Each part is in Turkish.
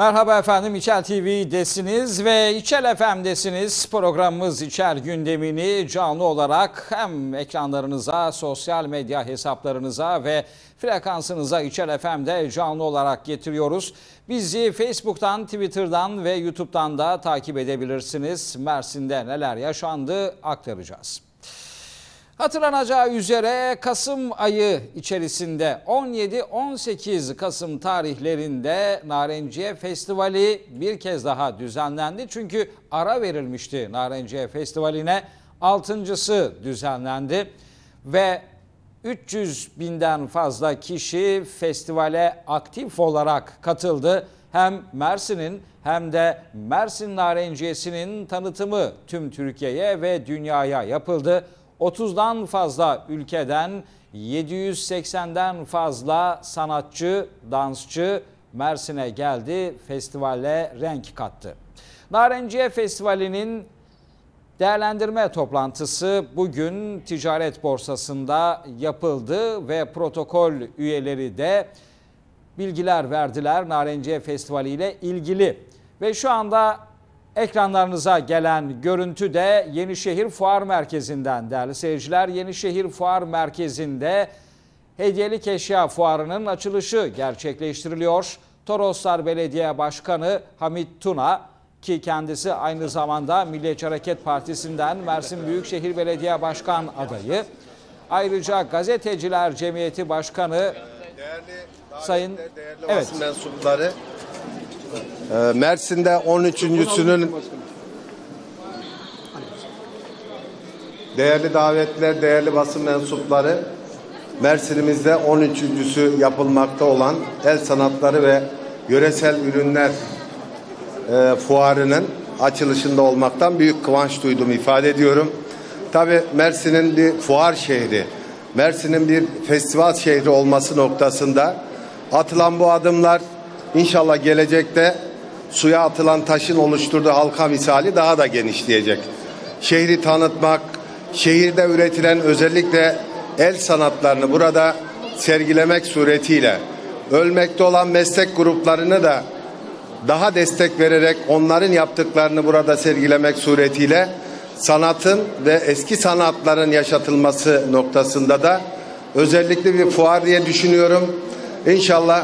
Merhaba efendim İçel desiniz ve İçel desiniz. Programımız İçel gündemini canlı olarak hem ekranlarınıza, sosyal medya hesaplarınıza ve frekansınıza İçel FM'de canlı olarak getiriyoruz. Bizi Facebook'tan, Twitter'dan ve YouTube'dan da takip edebilirsiniz. Mersin'de neler yaşandı aktaracağız. Hatırlanacağı üzere Kasım ayı içerisinde 17-18 Kasım tarihlerinde Narenciye Festivali bir kez daha düzenlendi. Çünkü ara verilmişti Narenciye Festivali'ne. Altıncısı düzenlendi ve 300 binden fazla kişi festivale aktif olarak katıldı. Hem Mersin'in hem de Mersin Narenciyesi'nin tanıtımı tüm Türkiye'ye ve dünyaya yapıldı. 30'dan fazla ülkeden 780'den fazla sanatçı, dansçı Mersin'e geldi, festivale renk kattı. Narenciye Festivali'nin değerlendirme toplantısı bugün ticaret borsasında yapıldı ve protokol üyeleri de bilgiler verdiler Narenciye Festivali ile ilgili. Ve şu anda Ekranlarınıza gelen görüntü de Yenişehir Fuar Merkezi'nden. Değerli seyirciler Yenişehir Fuar Merkezi'nde Hediyelik Eşya Fuarı'nın açılışı gerçekleştiriliyor. Toroslar Belediye Başkanı Hamit Tuna ki kendisi aynı zamanda Milliyetçi Hareket Partisi'nden Mersin Büyükşehir Belediye Başkan adayı. Ayrıca Gazeteciler Cemiyeti Başkanı Sayın değerli evet. mensupları ee, Mersin'de 13.sünün değerli davetler, değerli basın mensupları Mersin'imizde 13.sü yapılmakta olan el sanatları ve yöresel ürünler e, fuarının açılışında olmaktan büyük kıvanç duydum ifade ediyorum. Tabi Mersin'in bir fuar şehri, Mersin'in bir festival şehri olması noktasında atılan bu adımlar İnşallah gelecekte suya atılan taşın oluşturduğu halka misali daha da genişleyecek. Şehri tanıtmak, şehirde üretilen özellikle el sanatlarını burada sergilemek suretiyle ölmekte olan meslek gruplarını da daha destek vererek onların yaptıklarını burada sergilemek suretiyle sanatın ve eski sanatların yaşatılması noktasında da özellikle bir fuar diye düşünüyorum. İnşallah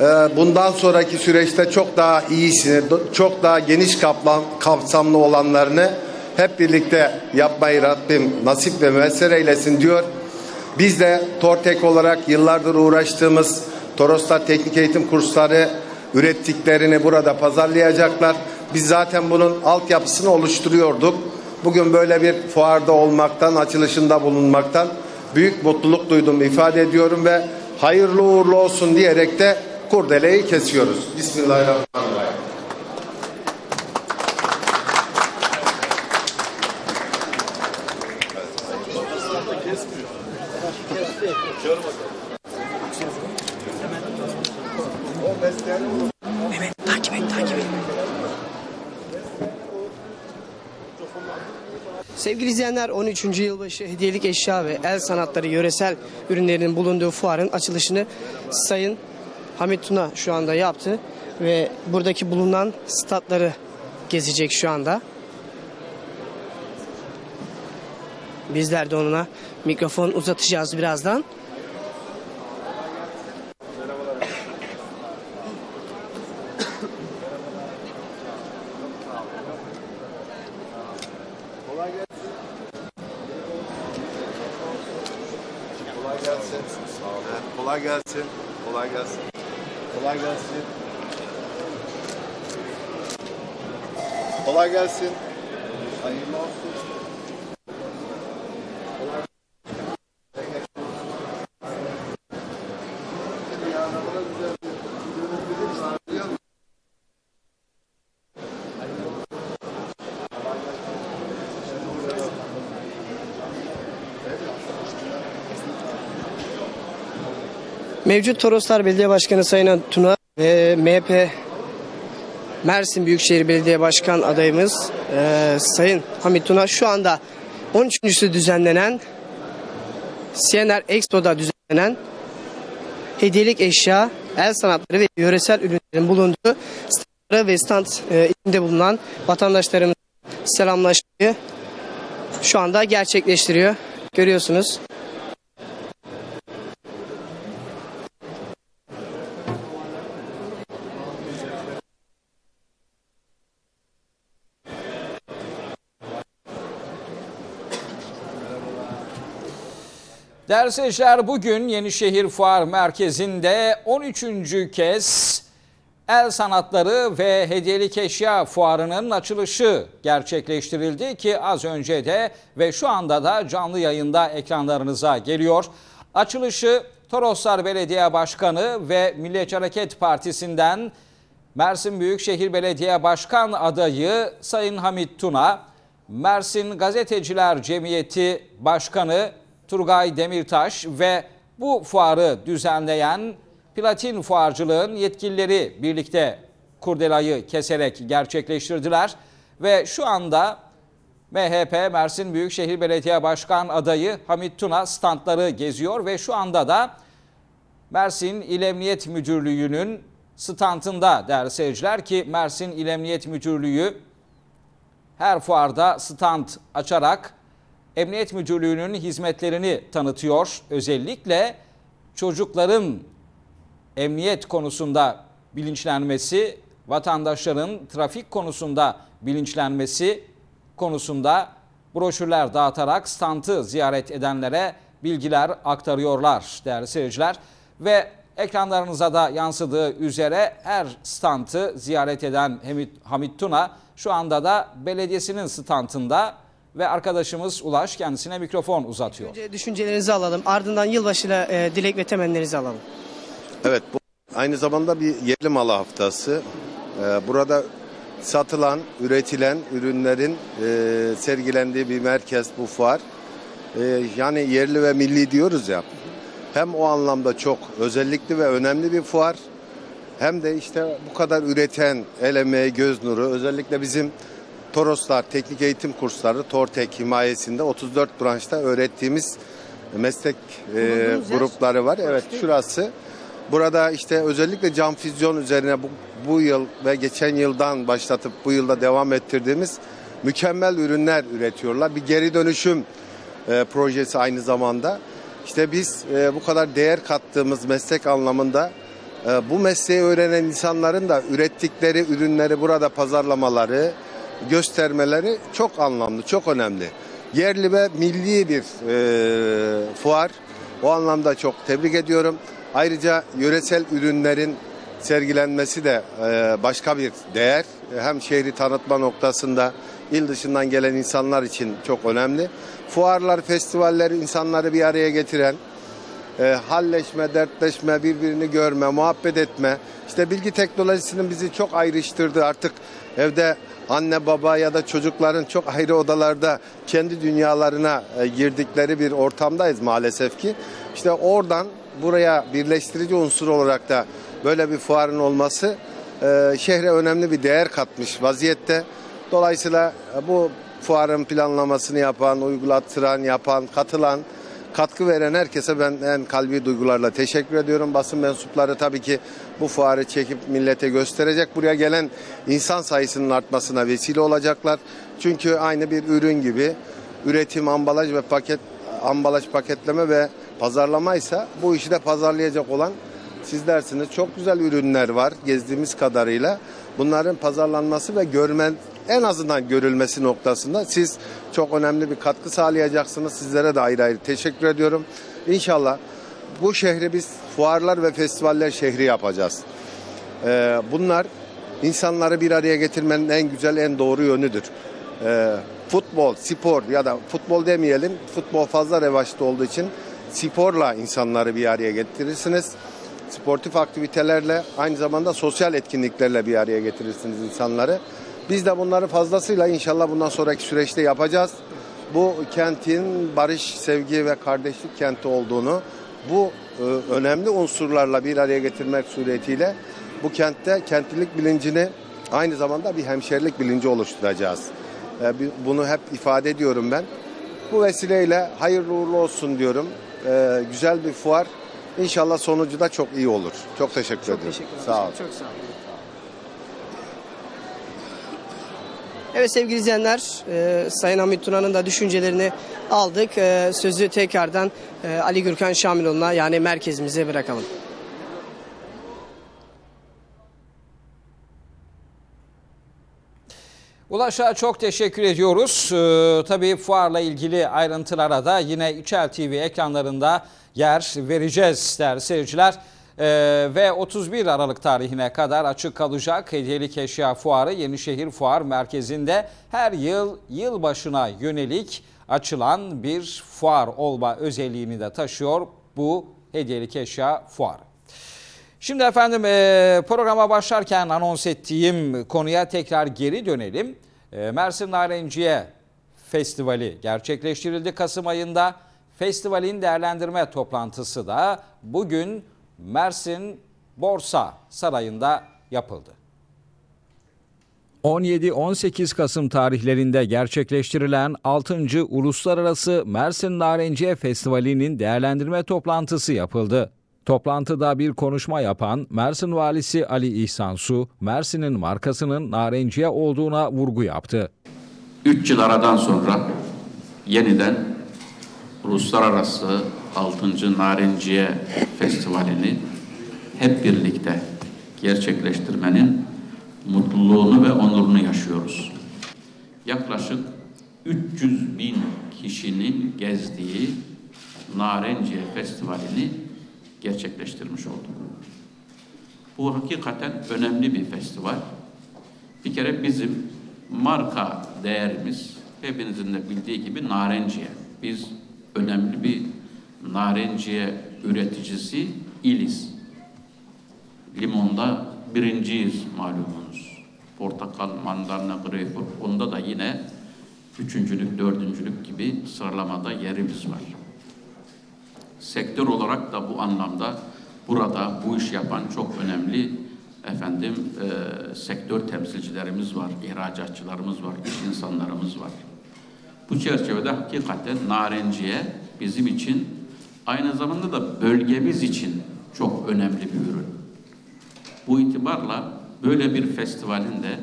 ee, bundan sonraki süreçte çok daha iyisini, çok daha geniş kaplan, kapsamlı olanlarını hep birlikte yapmayı Rabbim nasip ve müessir eylesin diyor. Biz de Tortek olarak yıllardır uğraştığımız Toroslar Teknik Eğitim Kursları ürettiklerini burada pazarlayacaklar. Biz zaten bunun altyapısını oluşturuyorduk. Bugün böyle bir fuarda olmaktan, açılışında bulunmaktan büyük mutluluk duydum, ifade ediyorum ve hayırlı uğurlu olsun diyerek de kurdeleyi kesiyoruz. Bismillahirrahmanirrahim. Sevgili izleyenler 13. yılbaşı hediyelik eşya ve el sanatları yöresel ürünlerinin bulunduğu fuarın açılışını Sayın Hamit Tuna şu anda yaptı ve buradaki bulunan statları gezecek şu anda. Bizler de onuna mikrofon uzatacağız birazdan. gelsin. Hayırlı olsun. Mevcut Toroslar Belediye Başkanı Sayın Tuna ve MHP Mersin Büyükşehir Belediye Başkan adayımız e, Sayın Hamit Tuna şu anda 13.sü düzenlenen CNR Expo'da düzenlenen hediyelik eşya, el sanatları ve yöresel ürünlerin bulunduğu standları ve stand e, içinde bulunan vatandaşlarımız selamlaşmayı şu anda gerçekleştiriyor. Görüyorsunuz. Terseşler bugün Yenişehir Fuar Merkezi'nde 13. kez El Sanatları ve Hediyelik Eşya Fuarı'nın açılışı gerçekleştirildi ki az önce de ve şu anda da canlı yayında ekranlarınıza geliyor. Açılışı Toroslar Belediye Başkanı ve Milliyetçi Hareket Partisi'nden Mersin Büyükşehir Belediye Başkan adayı Sayın Hamit Tuna, Mersin Gazeteciler Cemiyeti Başkanı Turgay Demirtaş ve bu fuarı düzenleyen Platin Fuarcılığın yetkilileri birlikte kurdelayı keserek gerçekleştirdiler ve şu anda MHP Mersin Büyükşehir Belediye Başkan adayı Hamit Tuna standları geziyor ve şu anda da Mersin İl Emniyet Müdürlüğü'nün standında değerli seyirciler ki Mersin İl Emniyet Müdürlüğü her fuarda stand açarak Emniyet Müdürlüğü'nün hizmetlerini tanıtıyor. Özellikle çocukların emniyet konusunda bilinçlenmesi, vatandaşların trafik konusunda bilinçlenmesi konusunda broşürler dağıtarak stantı ziyaret edenlere bilgiler aktarıyorlar değerli seyirciler. Ve ekranlarınıza da yansıdığı üzere her stantı ziyaret eden Hamit, Hamit Tuna şu anda da belediyesinin stantında ve arkadaşımız Ulaş kendisine mikrofon uzatıyor. Önce düşüncelerinizi alalım ardından yılbaşıyla e, dilek ve temenninizi alalım. Evet bu aynı zamanda bir yerli malı haftası. Ee, burada satılan, üretilen ürünlerin e, sergilendiği bir merkez bu fuar. E, yani yerli ve milli diyoruz ya. Hem o anlamda çok özellikli ve önemli bir fuar. Hem de işte bu kadar üreten el emeği, göz nuru özellikle bizim Toroslar Teknik Eğitim Kursları, TORTEK himayesinde 34 branşta öğrettiğimiz meslek e, grupları var. Evet şurası. Burada işte özellikle cam füzyon üzerine bu, bu yıl ve geçen yıldan başlatıp bu yılda devam ettirdiğimiz mükemmel ürünler üretiyorlar. Bir geri dönüşüm e, projesi aynı zamanda. İşte biz e, bu kadar değer kattığımız meslek anlamında e, bu mesleği öğrenen insanların da ürettikleri ürünleri burada pazarlamaları, göstermeleri çok anlamlı, çok önemli. Yerli ve milli bir e, fuar. O anlamda çok tebrik ediyorum. Ayrıca yöresel ürünlerin sergilenmesi de e, başka bir değer. Hem şehri tanıtma noktasında il dışından gelen insanlar için çok önemli. Fuarlar, festivaller insanları bir araya getiren, e, halleşme, dertleşme, birbirini görme, muhabbet etme. İşte bilgi teknolojisinin bizi çok ayrıştırdı artık evde anne baba ya da çocukların çok ayrı odalarda kendi dünyalarına e, girdikleri bir ortamdayız maalesef ki. İşte oradan buraya birleştirici unsur olarak da böyle bir fuarın olması e, şehre önemli bir değer katmış vaziyette. Dolayısıyla e, bu fuarın planlamasını yapan, uygulattıran, yapan, katılan Katkı veren herkese ben en kalbi duygularla teşekkür ediyorum. Basın mensupları tabii ki bu fuarı çekip millete gösterecek. Buraya gelen insan sayısının artmasına vesile olacaklar. Çünkü aynı bir ürün gibi üretim, ambalaj ve paket ambalaj paketleme ve pazarlama ise bu işi de pazarlayacak olan sizlersiniz. Çok güzel ürünler var gezdiğimiz kadarıyla. Bunların pazarlanması ve görmen en azından görülmesi noktasında siz çok önemli bir katkı sağlayacaksınız. Sizlere de ayrı ayrı teşekkür ediyorum. İnşallah bu şehri biz fuarlar ve festivaller şehri yapacağız. Ee, bunlar insanları bir araya getirmenin en güzel, en doğru yönüdür. Ee, futbol, spor ya da futbol demeyelim, futbol fazla revaçta olduğu için sporla insanları bir araya getirirsiniz. Sportif aktivitelerle aynı zamanda sosyal etkinliklerle bir araya getirirsiniz insanları. Biz de bunları fazlasıyla inşallah bundan sonraki süreçte yapacağız. Bu kentin barış, sevgi ve kardeşlik kenti olduğunu bu e, önemli unsurlarla bir araya getirmek suretiyle bu kentte kentlilik bilincini aynı zamanda bir hemşerilik bilinci oluşturacağız. E, bunu hep ifade ediyorum ben. Bu vesileyle hayırlı uğurlu olsun diyorum. E, güzel bir fuar. İnşallah sonucu da çok iyi olur. Çok teşekkür çok ederim. Teşekkür ederim. Sağ olun. Çok sağ olun. Evet sevgili izleyenler, e, Sayın Hamit Tuna'nın da düşüncelerini aldık. E, sözü tekrardan e, Ali Gürkan Şamiloğlu'na yani merkezimize bırakalım. Ulaş'a çok teşekkür ediyoruz. Ee, tabii fuarla ilgili ayrıntılara da yine İçel TV ekranlarında yer vereceğiz değerli seyirciler e, ve 31 Aralık tarihine kadar açık kalacak hediyelik eşya fuarı Yenişehir Fuar Merkezi'nde her yıl yılbaşına yönelik açılan bir fuar olma özelliğini de taşıyor bu hediyelik eşya fuarı. Şimdi efendim e, programa başlarken anons ettiğim konuya tekrar geri dönelim. E, Mersin Narenciye Festivali gerçekleştirildi Kasım ayında. Festivalin değerlendirme toplantısı da bugün Mersin Borsa Sarayı'nda yapıldı. 17-18 Kasım tarihlerinde gerçekleştirilen 6. Uluslararası Mersin Narenciye Festivali'nin değerlendirme toplantısı yapıldı. Toplantıda bir konuşma yapan Mersin Valisi Ali İhsan Su, Mersin'in markasının narenciye olduğuna vurgu yaptı. 3 yıl aradan sonra yeniden uluslararası 6. Narenciye Festivali'ni hep birlikte gerçekleştirmenin mutluluğunu ve onurunu yaşıyoruz. Yaklaşık 300 bin kişinin gezdiği Narenciye Festivali'ni gerçekleştirmiş olduk. Bu hakikaten önemli bir festival. Bir kere bizim marka değerimiz hepinizin de bildiği gibi Narenciye. Biz önemli bir narenciye üreticisi İliz. Limonda birinciyiz malumunuz. Portakal, mandalina, greyfurt. Onda da yine üçüncülük, dördüncülük gibi sıralamada yerimiz var. Sektör olarak da bu anlamda burada bu iş yapan çok önemli efendim e, sektör temsilcilerimiz var, ihracatçılarımız var, iş insanlarımız var. Bu çerçevede hakikaten narenciye bizim için aynı zamanda da bölgemiz için çok önemli bir ürün. Bu itibarla böyle bir festivalin de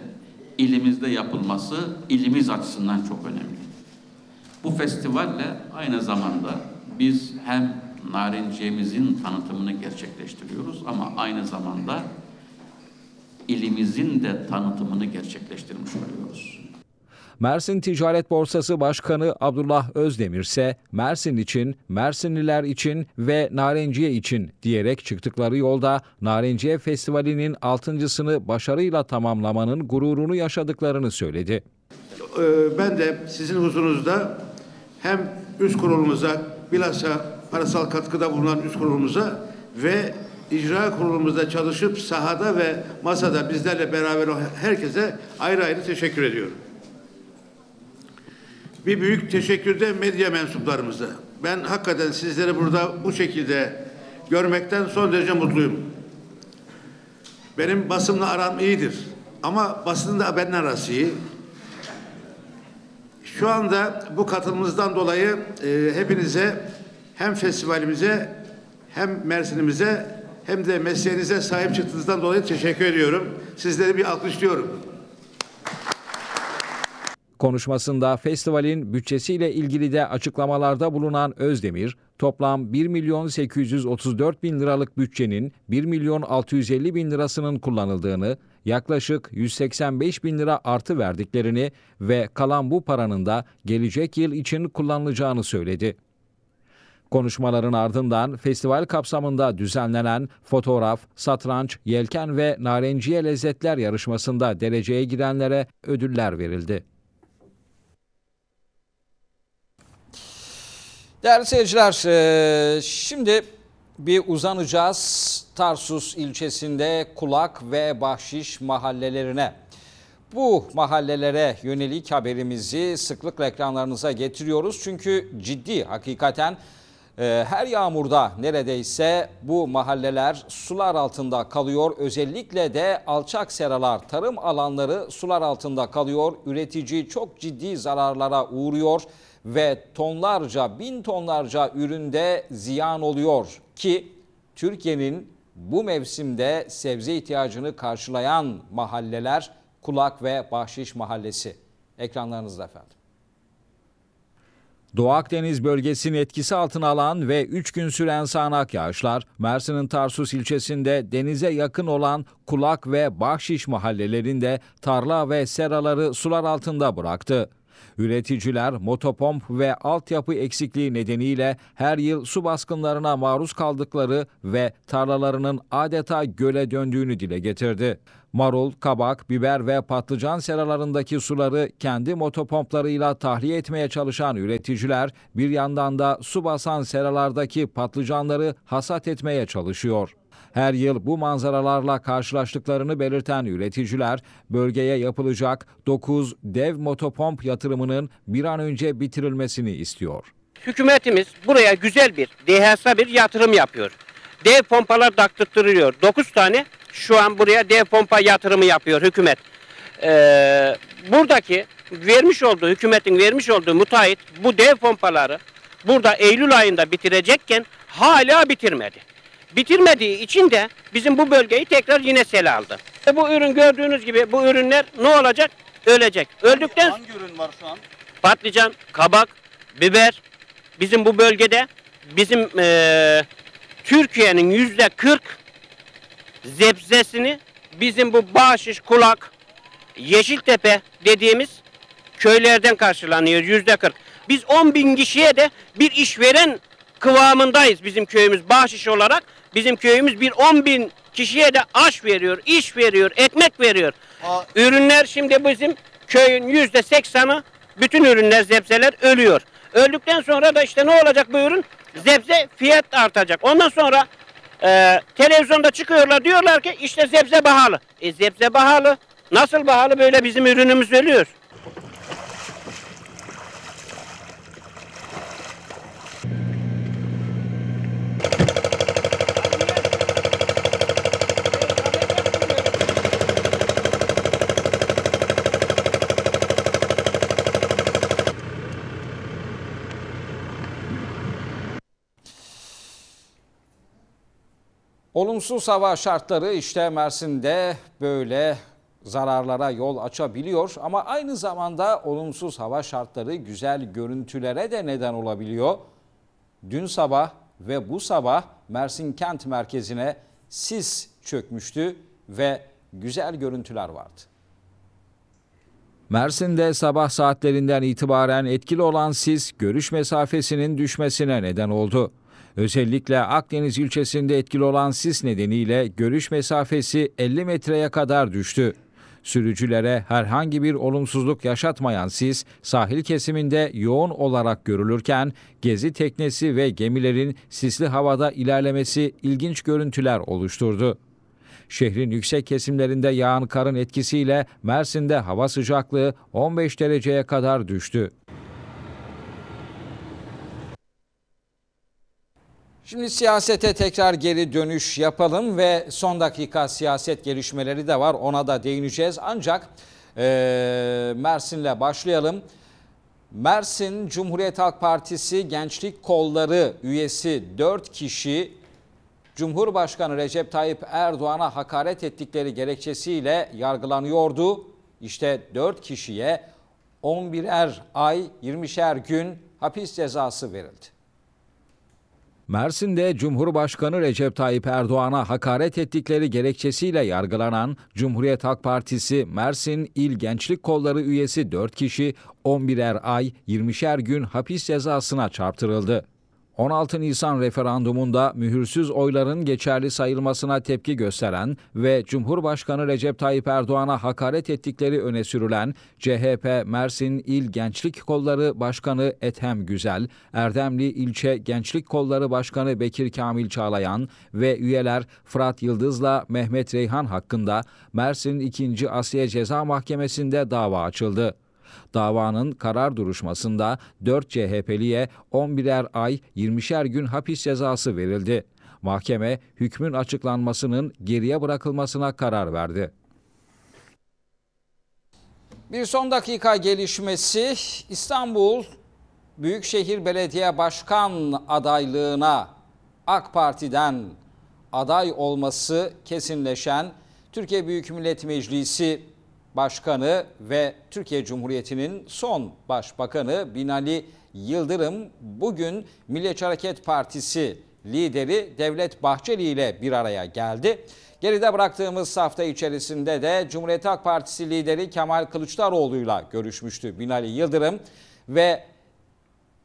ilimizde yapılması ilimiz açısından çok önemli. Bu festivalle aynı zamanda biz hem narinciyemizin tanıtımını gerçekleştiriyoruz ama aynı zamanda ilimizin de tanıtımını gerçekleştirmiş oluyoruz. Mersin Ticaret Borsası Başkanı Abdullah Özdemir ise Mersin için, Mersinliler için ve Narenciye için diyerek çıktıkları yolda Narenciye Festivali'nin altıncısını başarıyla tamamlamanın gururunu yaşadıklarını söyledi. Ee, ben de sizin huzurunuzda hem üst kurulumuza bilhassa parasal katkıda bulunan üst kurulumuza ve icra kurulumuzda çalışıp sahada ve masada bizlerle beraber herkese ayrı ayrı teşekkür ediyorum bir büyük teşekkürde medya mensuplarımıza. Ben hakikaten sizleri burada bu şekilde görmekten son derece mutluyum. Benim basımla aram iyidir. Ama da haberin arası iyi. Şu anda bu katılımınızdan dolayı e, hepinize hem festivalimize hem Mersin'imize hem de mesleğinize sahip çıktığınızdan dolayı teşekkür ediyorum. Sizleri bir alkışlıyorum. Konuşmasında festivalin bütçesiyle ilgili de açıklamalarda bulunan Özdemir, toplam 1 milyon 834 bin liralık bütçenin 1 milyon 650 bin lirasının kullanıldığını, yaklaşık 185 bin lira artı verdiklerini ve kalan bu paranın da gelecek yıl için kullanılacağını söyledi. Konuşmaların ardından festival kapsamında düzenlenen fotoğraf, satranç, yelken ve narenciye lezzetler yarışmasında dereceye girenlere ödüller verildi. Değerli seyirciler e, şimdi bir uzanacağız Tarsus ilçesinde Kulak ve Bahşiş mahallelerine. Bu mahallelere yönelik haberimizi sıklıkla ekranlarınıza getiriyoruz. Çünkü ciddi hakikaten e, her yağmurda neredeyse bu mahalleler sular altında kalıyor. Özellikle de alçak seralar, tarım alanları sular altında kalıyor. Üretici çok ciddi zararlara uğruyor ve tonlarca bin tonlarca üründe ziyan oluyor ki Türkiye'nin bu mevsimde sebze ihtiyacını karşılayan mahalleler Kulak ve Bahşiş Mahallesi. Ekranlarınızda efendim. Doğu Akdeniz bölgesini etkisi altına alan ve 3 gün süren sağanak yağışlar Mersin'in Tarsus ilçesinde denize yakın olan Kulak ve Bahşiş mahallelerinde tarla ve seraları sular altında bıraktı. Üreticiler motopomp ve altyapı eksikliği nedeniyle her yıl su baskınlarına maruz kaldıkları ve tarlalarının adeta göle döndüğünü dile getirdi. Marul, kabak, biber ve patlıcan seralarındaki suları kendi motopomplarıyla tahliye etmeye çalışan üreticiler bir yandan da su basan seralardaki patlıcanları hasat etmeye çalışıyor. Her yıl bu manzaralarla karşılaştıklarını belirten üreticiler bölgeye yapılacak 9 dev motopomp yatırımının bir an önce bitirilmesini istiyor. Hükümetimiz buraya güzel bir, dehasa bir yatırım yapıyor. Dev pompalar taktırtırılıyor. 9 tane şu an buraya dev pompa yatırımı yapıyor hükümet. Ee, buradaki vermiş olduğu, hükümetin vermiş olduğu mutayit bu dev pompaları burada Eylül ayında bitirecekken hala bitirmedi bitirmediği için de bizim bu bölgeyi tekrar yine sel aldı. E bu ürün gördüğünüz gibi bu ürünler ne olacak? Ölecek. Öldükten hangi, hangi ürün var şu an? Patlıcan, kabak, biber bizim bu bölgede bizim e, Türkiye'nin yüzde 40 zebzesini bizim bu Bağşiş, Kulak, Yeşiltepe dediğimiz köylerden karşılanıyor yüzde 40. Biz 10 bin kişiye de bir işveren kıvamındayız bizim köyümüz Bahşiş olarak. Bizim köyümüz bir 10 bin kişiye de aş veriyor, iş veriyor, ekmek veriyor. Aa. Ürünler şimdi bizim köyün yüzde seksanı bütün ürünler, zebzeler ölüyor. Öldükten sonra da işte ne olacak bu ürün? Zebze fiyat artacak. Ondan sonra e, televizyonda çıkıyorlar diyorlar ki işte zebze bahalı. E zebze bahalı. Nasıl bahalı böyle bizim ürünümüz ölüyor. Olumsuz hava şartları işte Mersin'de böyle zararlara yol açabiliyor ama aynı zamanda olumsuz hava şartları güzel görüntülere de neden olabiliyor. Dün sabah ve bu sabah Mersin kent merkezine sis çökmüştü ve güzel görüntüler vardı. Mersin'de sabah saatlerinden itibaren etkili olan sis görüş mesafesinin düşmesine neden oldu. Özellikle Akdeniz ilçesinde etkili olan sis nedeniyle görüş mesafesi 50 metreye kadar düştü. Sürücülere herhangi bir olumsuzluk yaşatmayan sis sahil kesiminde yoğun olarak görülürken gezi teknesi ve gemilerin sisli havada ilerlemesi ilginç görüntüler oluşturdu. Şehrin yüksek kesimlerinde yağan karın etkisiyle Mersin'de hava sıcaklığı 15 dereceye kadar düştü. Şimdi siyasete tekrar geri dönüş yapalım ve son dakika siyaset gelişmeleri de var ona da değineceğiz. Ancak e, Mersin'le başlayalım. Mersin Cumhuriyet Halk Partisi Gençlik Kolları üyesi 4 kişi Cumhurbaşkanı Recep Tayyip Erdoğan'a hakaret ettikleri gerekçesiyle yargılanıyordu. İşte 4 kişiye 11'er ay 20'şer gün hapis cezası verildi. Mersin'de Cumhurbaşkanı Recep Tayyip Erdoğan'a hakaret ettikleri gerekçesiyle yargılanan Cumhuriyet Halk Partisi Mersin İl Gençlik Kolları üyesi 4 kişi 11'er ay 20'şer gün hapis cezasına çarptırıldı. 16 Nisan referandumunda mühürsüz oyların geçerli sayılmasına tepki gösteren ve Cumhurbaşkanı Recep Tayyip Erdoğan'a hakaret ettikleri öne sürülen CHP Mersin İl Gençlik Kolları Başkanı Ethem Güzel, Erdemli İlçe Gençlik Kolları Başkanı Bekir Kamil Çağlayan ve üyeler Fırat Yıldız'la Mehmet Reyhan hakkında Mersin 2. Asya Ceza Mahkemesi'nde dava açıldı. Davanın karar duruşmasında 4 CHP'liye 11'er ay 20'şer gün hapis cezası verildi. Mahkeme hükmün açıklanmasının geriye bırakılmasına karar verdi. Bir son dakika gelişmesi İstanbul Büyükşehir Belediye Başkan adaylığına AK Parti'den aday olması kesinleşen Türkiye Büyük Millet Meclisi Başkanı ve Türkiye Cumhuriyeti'nin son başbakanı Binali Yıldırım bugün Milliyetçi Hareket Partisi lideri Devlet Bahçeli ile bir araya geldi. Geride bıraktığımız hafta içerisinde de Cumhuriyet Halk Partisi lideri Kemal Kılıçdaroğlu ile görüşmüştü Binali Yıldırım ve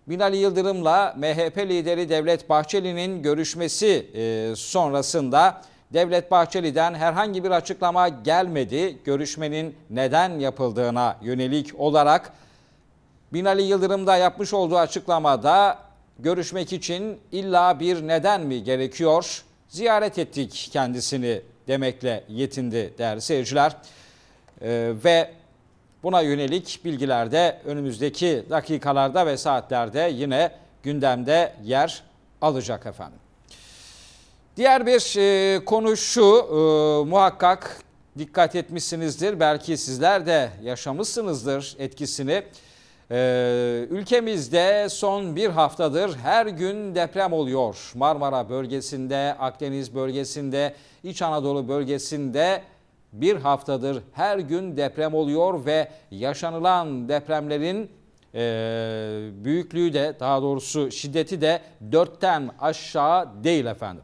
Binali Yıldırım'la MHP lideri Devlet Bahçeli'nin görüşmesi e, sonrasında Devlet Bahçeli'den herhangi bir açıklama gelmedi. Görüşmenin neden yapıldığına yönelik olarak Binali Yıldırım'da yapmış olduğu açıklamada görüşmek için illa bir neden mi gerekiyor? Ziyaret ettik kendisini demekle yetindi değerli seyirciler. Ee, ve buna yönelik bilgiler de önümüzdeki dakikalarda ve saatlerde yine gündemde yer alacak efendim. Diğer bir e, konu şu e, muhakkak dikkat etmişsinizdir. Belki sizler de yaşamışsınızdır etkisini. Ee, ülkemizde son bir haftadır her gün deprem oluyor. Marmara bölgesinde, Akdeniz bölgesinde, İç Anadolu bölgesinde bir haftadır her gün deprem oluyor ve yaşanılan depremlerin e, büyüklüğü de daha doğrusu şiddeti de dörtten aşağı değil efendim.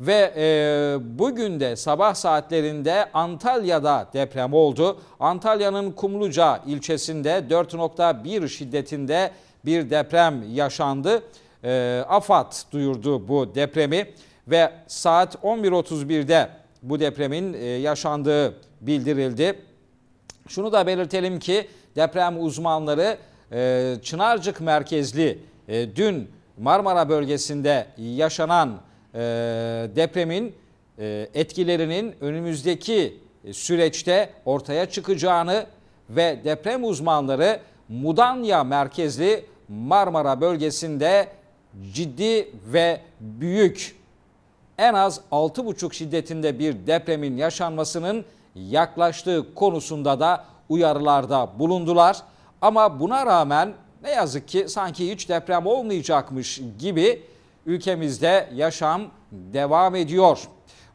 Ve e, bugün de sabah saatlerinde Antalya'da deprem oldu. Antalya'nın Kumluca ilçesinde 4.1 şiddetinde bir deprem yaşandı. E, AFAD duyurdu bu depremi ve saat 11.31'de bu depremin e, yaşandığı bildirildi. Şunu da belirtelim ki deprem uzmanları e, Çınarcık merkezli e, dün Marmara bölgesinde yaşanan ee, depremin e, etkilerinin önümüzdeki e, süreçte ortaya çıkacağını ve deprem uzmanları Mudanya merkezli Marmara bölgesinde ciddi ve büyük en az 6,5 şiddetinde bir depremin yaşanmasının yaklaştığı konusunda da uyarılarda bulundular. Ama buna rağmen ne yazık ki sanki hiç deprem olmayacakmış gibi ülkemizde yaşam devam ediyor.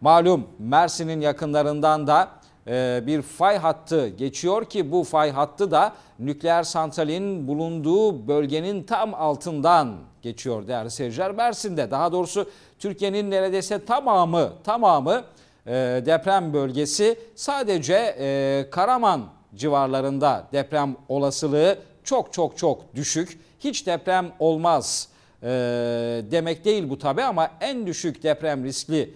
Malum Mersin'in yakınlarından da e, bir fay hattı geçiyor ki bu fay hattı da nükleer santralin bulunduğu bölgenin tam altından geçiyor değerli seyirciler. Mersin'de daha doğrusu Türkiye'nin neredeyse tamamı tamamı e, deprem bölgesi sadece e, Karaman civarlarında deprem olasılığı çok çok çok düşük. Hiç deprem olmaz e, demek değil bu tabi ama en düşük deprem riskli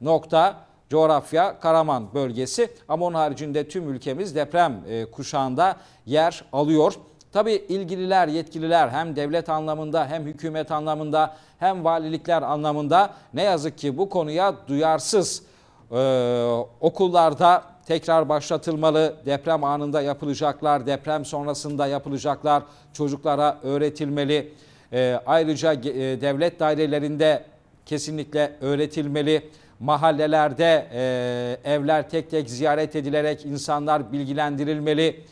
nokta coğrafya Karaman bölgesi ama onun haricinde tüm ülkemiz deprem e, kuşağında yer alıyor. Tabi ilgililer, yetkililer hem devlet anlamında hem hükümet anlamında hem valilikler anlamında ne yazık ki bu konuya duyarsız. Ee, okullarda tekrar başlatılmalı, deprem anında yapılacaklar, deprem sonrasında yapılacaklar çocuklara öğretilmeli. E, ayrıca e, devlet dairelerinde kesinlikle öğretilmeli. Mahallelerde e, evler tek tek ziyaret edilerek insanlar bilgilendirilmeli.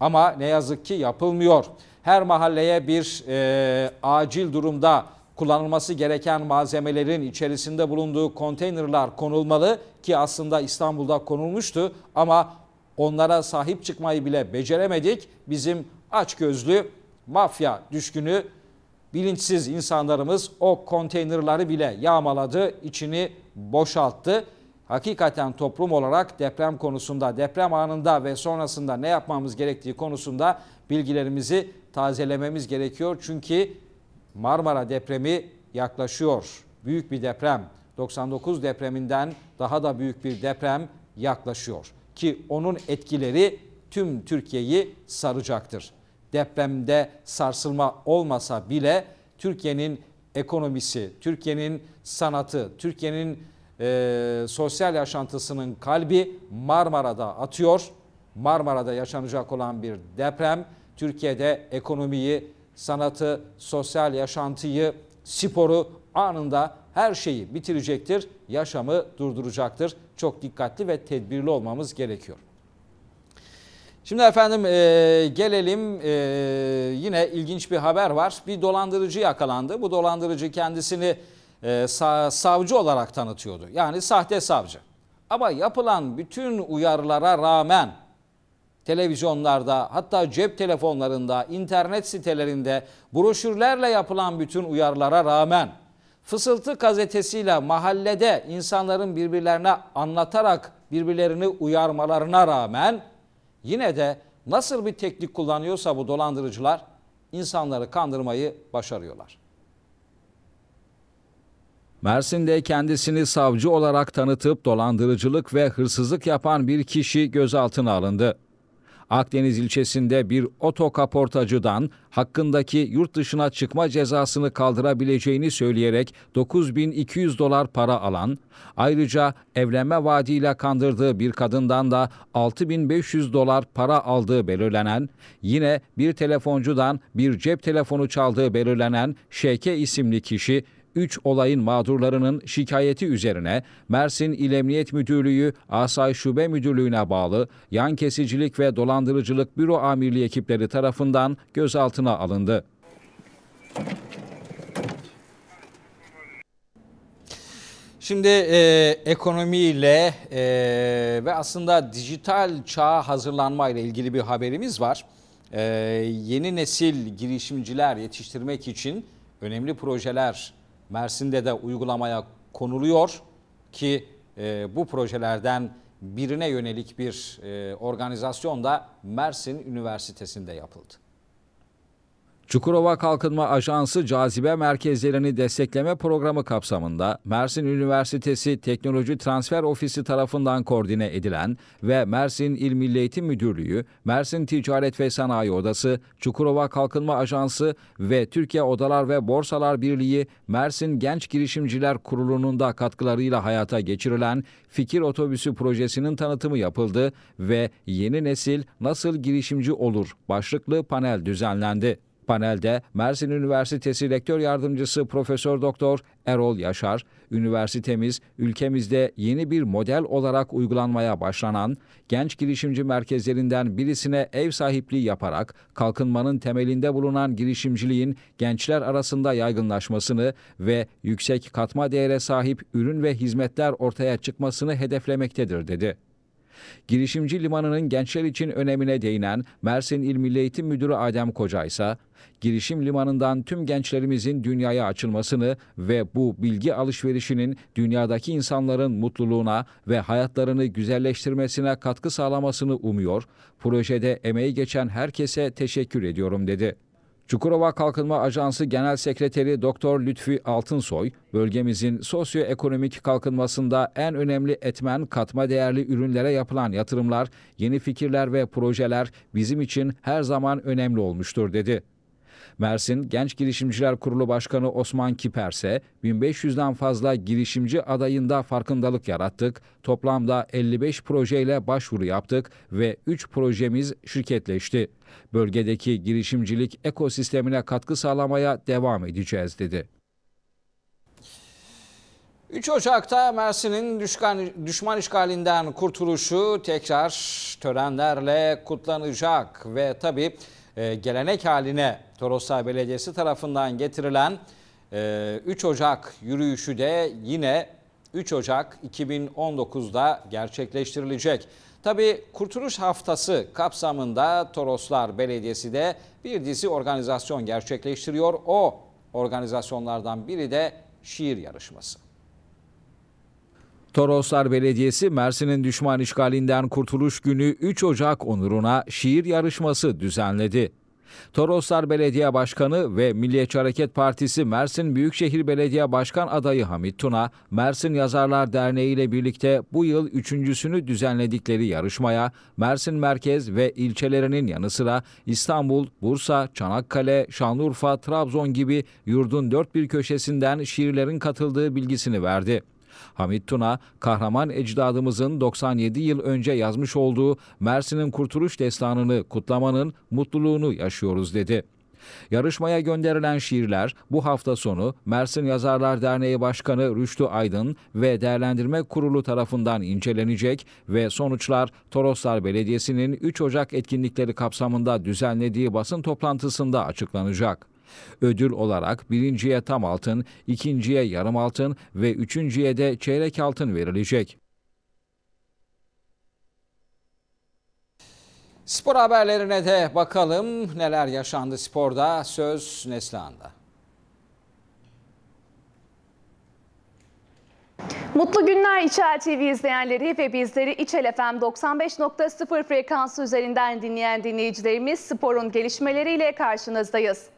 Ama ne yazık ki yapılmıyor. Her mahalleye bir e, acil durumda kullanılması gereken malzemelerin içerisinde bulunduğu konteynerlar konulmalı ki aslında İstanbul'da konulmuştu ama onlara sahip çıkmayı bile beceremedik. Bizim açgözlü mafya düşkünü Bilinçsiz insanlarımız o konteynerları bile yağmaladı, içini boşalttı. Hakikaten toplum olarak deprem konusunda, deprem anında ve sonrasında ne yapmamız gerektiği konusunda bilgilerimizi tazelememiz gerekiyor. Çünkü Marmara depremi yaklaşıyor. Büyük bir deprem. 99 depreminden daha da büyük bir deprem yaklaşıyor ki onun etkileri tüm Türkiye'yi saracaktır depremde sarsılma olmasa bile Türkiye'nin ekonomisi, Türkiye'nin sanatı, Türkiye'nin e, sosyal yaşantısının kalbi Marmara'da atıyor. Marmara'da yaşanacak olan bir deprem Türkiye'de ekonomiyi, sanatı, sosyal yaşantıyı, sporu anında her şeyi bitirecektir, yaşamı durduracaktır. Çok dikkatli ve tedbirli olmamız gerekiyor. Şimdi efendim e, gelelim e, yine ilginç bir haber var. Bir dolandırıcı yakalandı. Bu dolandırıcı kendisini e, sa savcı olarak tanıtıyordu. Yani sahte savcı. Ama yapılan bütün uyarılara rağmen televizyonlarda hatta cep telefonlarında, internet sitelerinde broşürlerle yapılan bütün uyarılara rağmen Fısıltı gazetesiyle mahallede insanların birbirlerine anlatarak birbirlerini uyarmalarına rağmen Yine de nasıl bir teknik kullanıyorsa bu dolandırıcılar insanları kandırmayı başarıyorlar. Mersin'de kendisini savcı olarak tanıtıp dolandırıcılık ve hırsızlık yapan bir kişi gözaltına alındı. Akdeniz ilçesinde bir otokaportacıdan hakkındaki yurt dışına çıkma cezasını kaldırabileceğini söyleyerek 9200 dolar para alan, ayrıca evlenme vaadiyle kandırdığı bir kadından da 6500 dolar para aldığı belirlenen, yine bir telefoncudan bir cep telefonu çaldığı belirlenen Şeke isimli kişi 3 olayın mağdurlarının şikayeti üzerine Mersin İl Emniyet Müdürlüğü Asay Şube Müdürlüğü'ne bağlı Yan Kesicilik ve Dolandırıcılık Büro Amirliği ekipleri tarafından gözaltına alındı. Şimdi e, ekonomiyle e, ve aslında dijital çağa hazırlanma ile ilgili bir haberimiz var. E, yeni nesil girişimciler yetiştirmek için önemli projeler Mersin'de de uygulamaya konuluyor ki e, bu projelerden birine yönelik bir e, organizasyon da Mersin Üniversitesi'nde yapıldı. Çukurova Kalkınma Ajansı cazibe merkezlerini destekleme programı kapsamında Mersin Üniversitesi Teknoloji Transfer Ofisi tarafından koordine edilen ve Mersin İl Milli Eğitim Müdürlüğü, Mersin Ticaret ve Sanayi Odası, Çukurova Kalkınma Ajansı ve Türkiye Odalar ve Borsalar Birliği Mersin Genç Girişimciler Kurulu'nun da katkılarıyla hayata geçirilen Fikir Otobüsü projesinin tanıtımı yapıldı ve Yeni Nesil Nasıl Girişimci Olur başlıklı panel düzenlendi. Panelde Mersin Üniversitesi Rektör Yardımcısı Profesör Doktor Erol Yaşar, üniversitemiz ülkemizde yeni bir model olarak uygulanmaya başlanan genç girişimci merkezlerinden birisine ev sahipliği yaparak kalkınmanın temelinde bulunan girişimciliğin gençler arasında yaygınlaşmasını ve yüksek katma değere sahip ürün ve hizmetler ortaya çıkmasını hedeflemektedir dedi. Girişimci limanının gençler için önemine değinen Mersin İl Milli Eğitim Müdürü Adem Koca ise girişim limanından tüm gençlerimizin dünyaya açılmasını ve bu bilgi alışverişinin dünyadaki insanların mutluluğuna ve hayatlarını güzelleştirmesine katkı sağlamasını umuyor, projede emeği geçen herkese teşekkür ediyorum dedi. Çukurova Kalkınma Ajansı Genel Sekreteri Doktor Lütfi Altınsoy, bölgemizin sosyoekonomik kalkınmasında en önemli etmen katma değerli ürünlere yapılan yatırımlar, yeni fikirler ve projeler bizim için her zaman önemli olmuştur dedi. Mersin Genç Girişimciler Kurulu Başkanı Osman Kiperse, 1500'den fazla girişimci adayında farkındalık yarattık, toplamda 55 projeyle başvuru yaptık ve 3 projemiz şirketleşti. Bölgedeki girişimcilik ekosistemine katkı sağlamaya devam edeceğiz dedi. 3 Ocak'ta Mersin'in düşman, düşman işgalinden kurtuluşu tekrar törenlerle kutlanacak ve tabii e, gelenek haline Toroslar Belediyesi tarafından getirilen 3 e, Ocak yürüyüşü de yine 3 Ocak 2019'da gerçekleştirilecek. Tabi Kurtuluş Haftası kapsamında Toroslar Belediyesi de bir dizi organizasyon gerçekleştiriyor. O organizasyonlardan biri de şiir yarışması. Toroslar Belediyesi Mersin'in düşman işgalinden kurtuluş günü 3 Ocak onuruna şiir yarışması düzenledi. Toroslar Belediye Başkanı ve Milliyetçi Hareket Partisi Mersin Büyükşehir Belediye Başkan adayı Hamit Tuna, Mersin Yazarlar Derneği ile birlikte bu yıl üçüncüsünü düzenledikleri yarışmaya Mersin Merkez ve ilçelerinin yanı sıra İstanbul, Bursa, Çanakkale, Şanlıurfa, Trabzon gibi yurdun dört bir köşesinden şiirlerin katıldığı bilgisini verdi. Hamit Tuna, kahraman ecdadımızın 97 yıl önce yazmış olduğu Mersin'in kurtuluş destanını kutlamanın mutluluğunu yaşıyoruz dedi. Yarışmaya gönderilen şiirler bu hafta sonu Mersin Yazarlar Derneği Başkanı Rüştü Aydın ve Değerlendirme Kurulu tarafından incelenecek ve sonuçlar Toroslar Belediyesi'nin 3 Ocak etkinlikleri kapsamında düzenlediği basın toplantısında açıklanacak. Ödül olarak birinciye tam altın, ikinciye yarım altın ve üçüncüye de çeyrek altın verilecek. Spor haberlerine de bakalım neler yaşandı sporda. Söz Neslihan'da. Mutlu günler İçer TV izleyenleri ve bizleri İçel FM 95.0 frekansı üzerinden dinleyen dinleyicilerimiz sporun gelişmeleriyle karşınızdayız.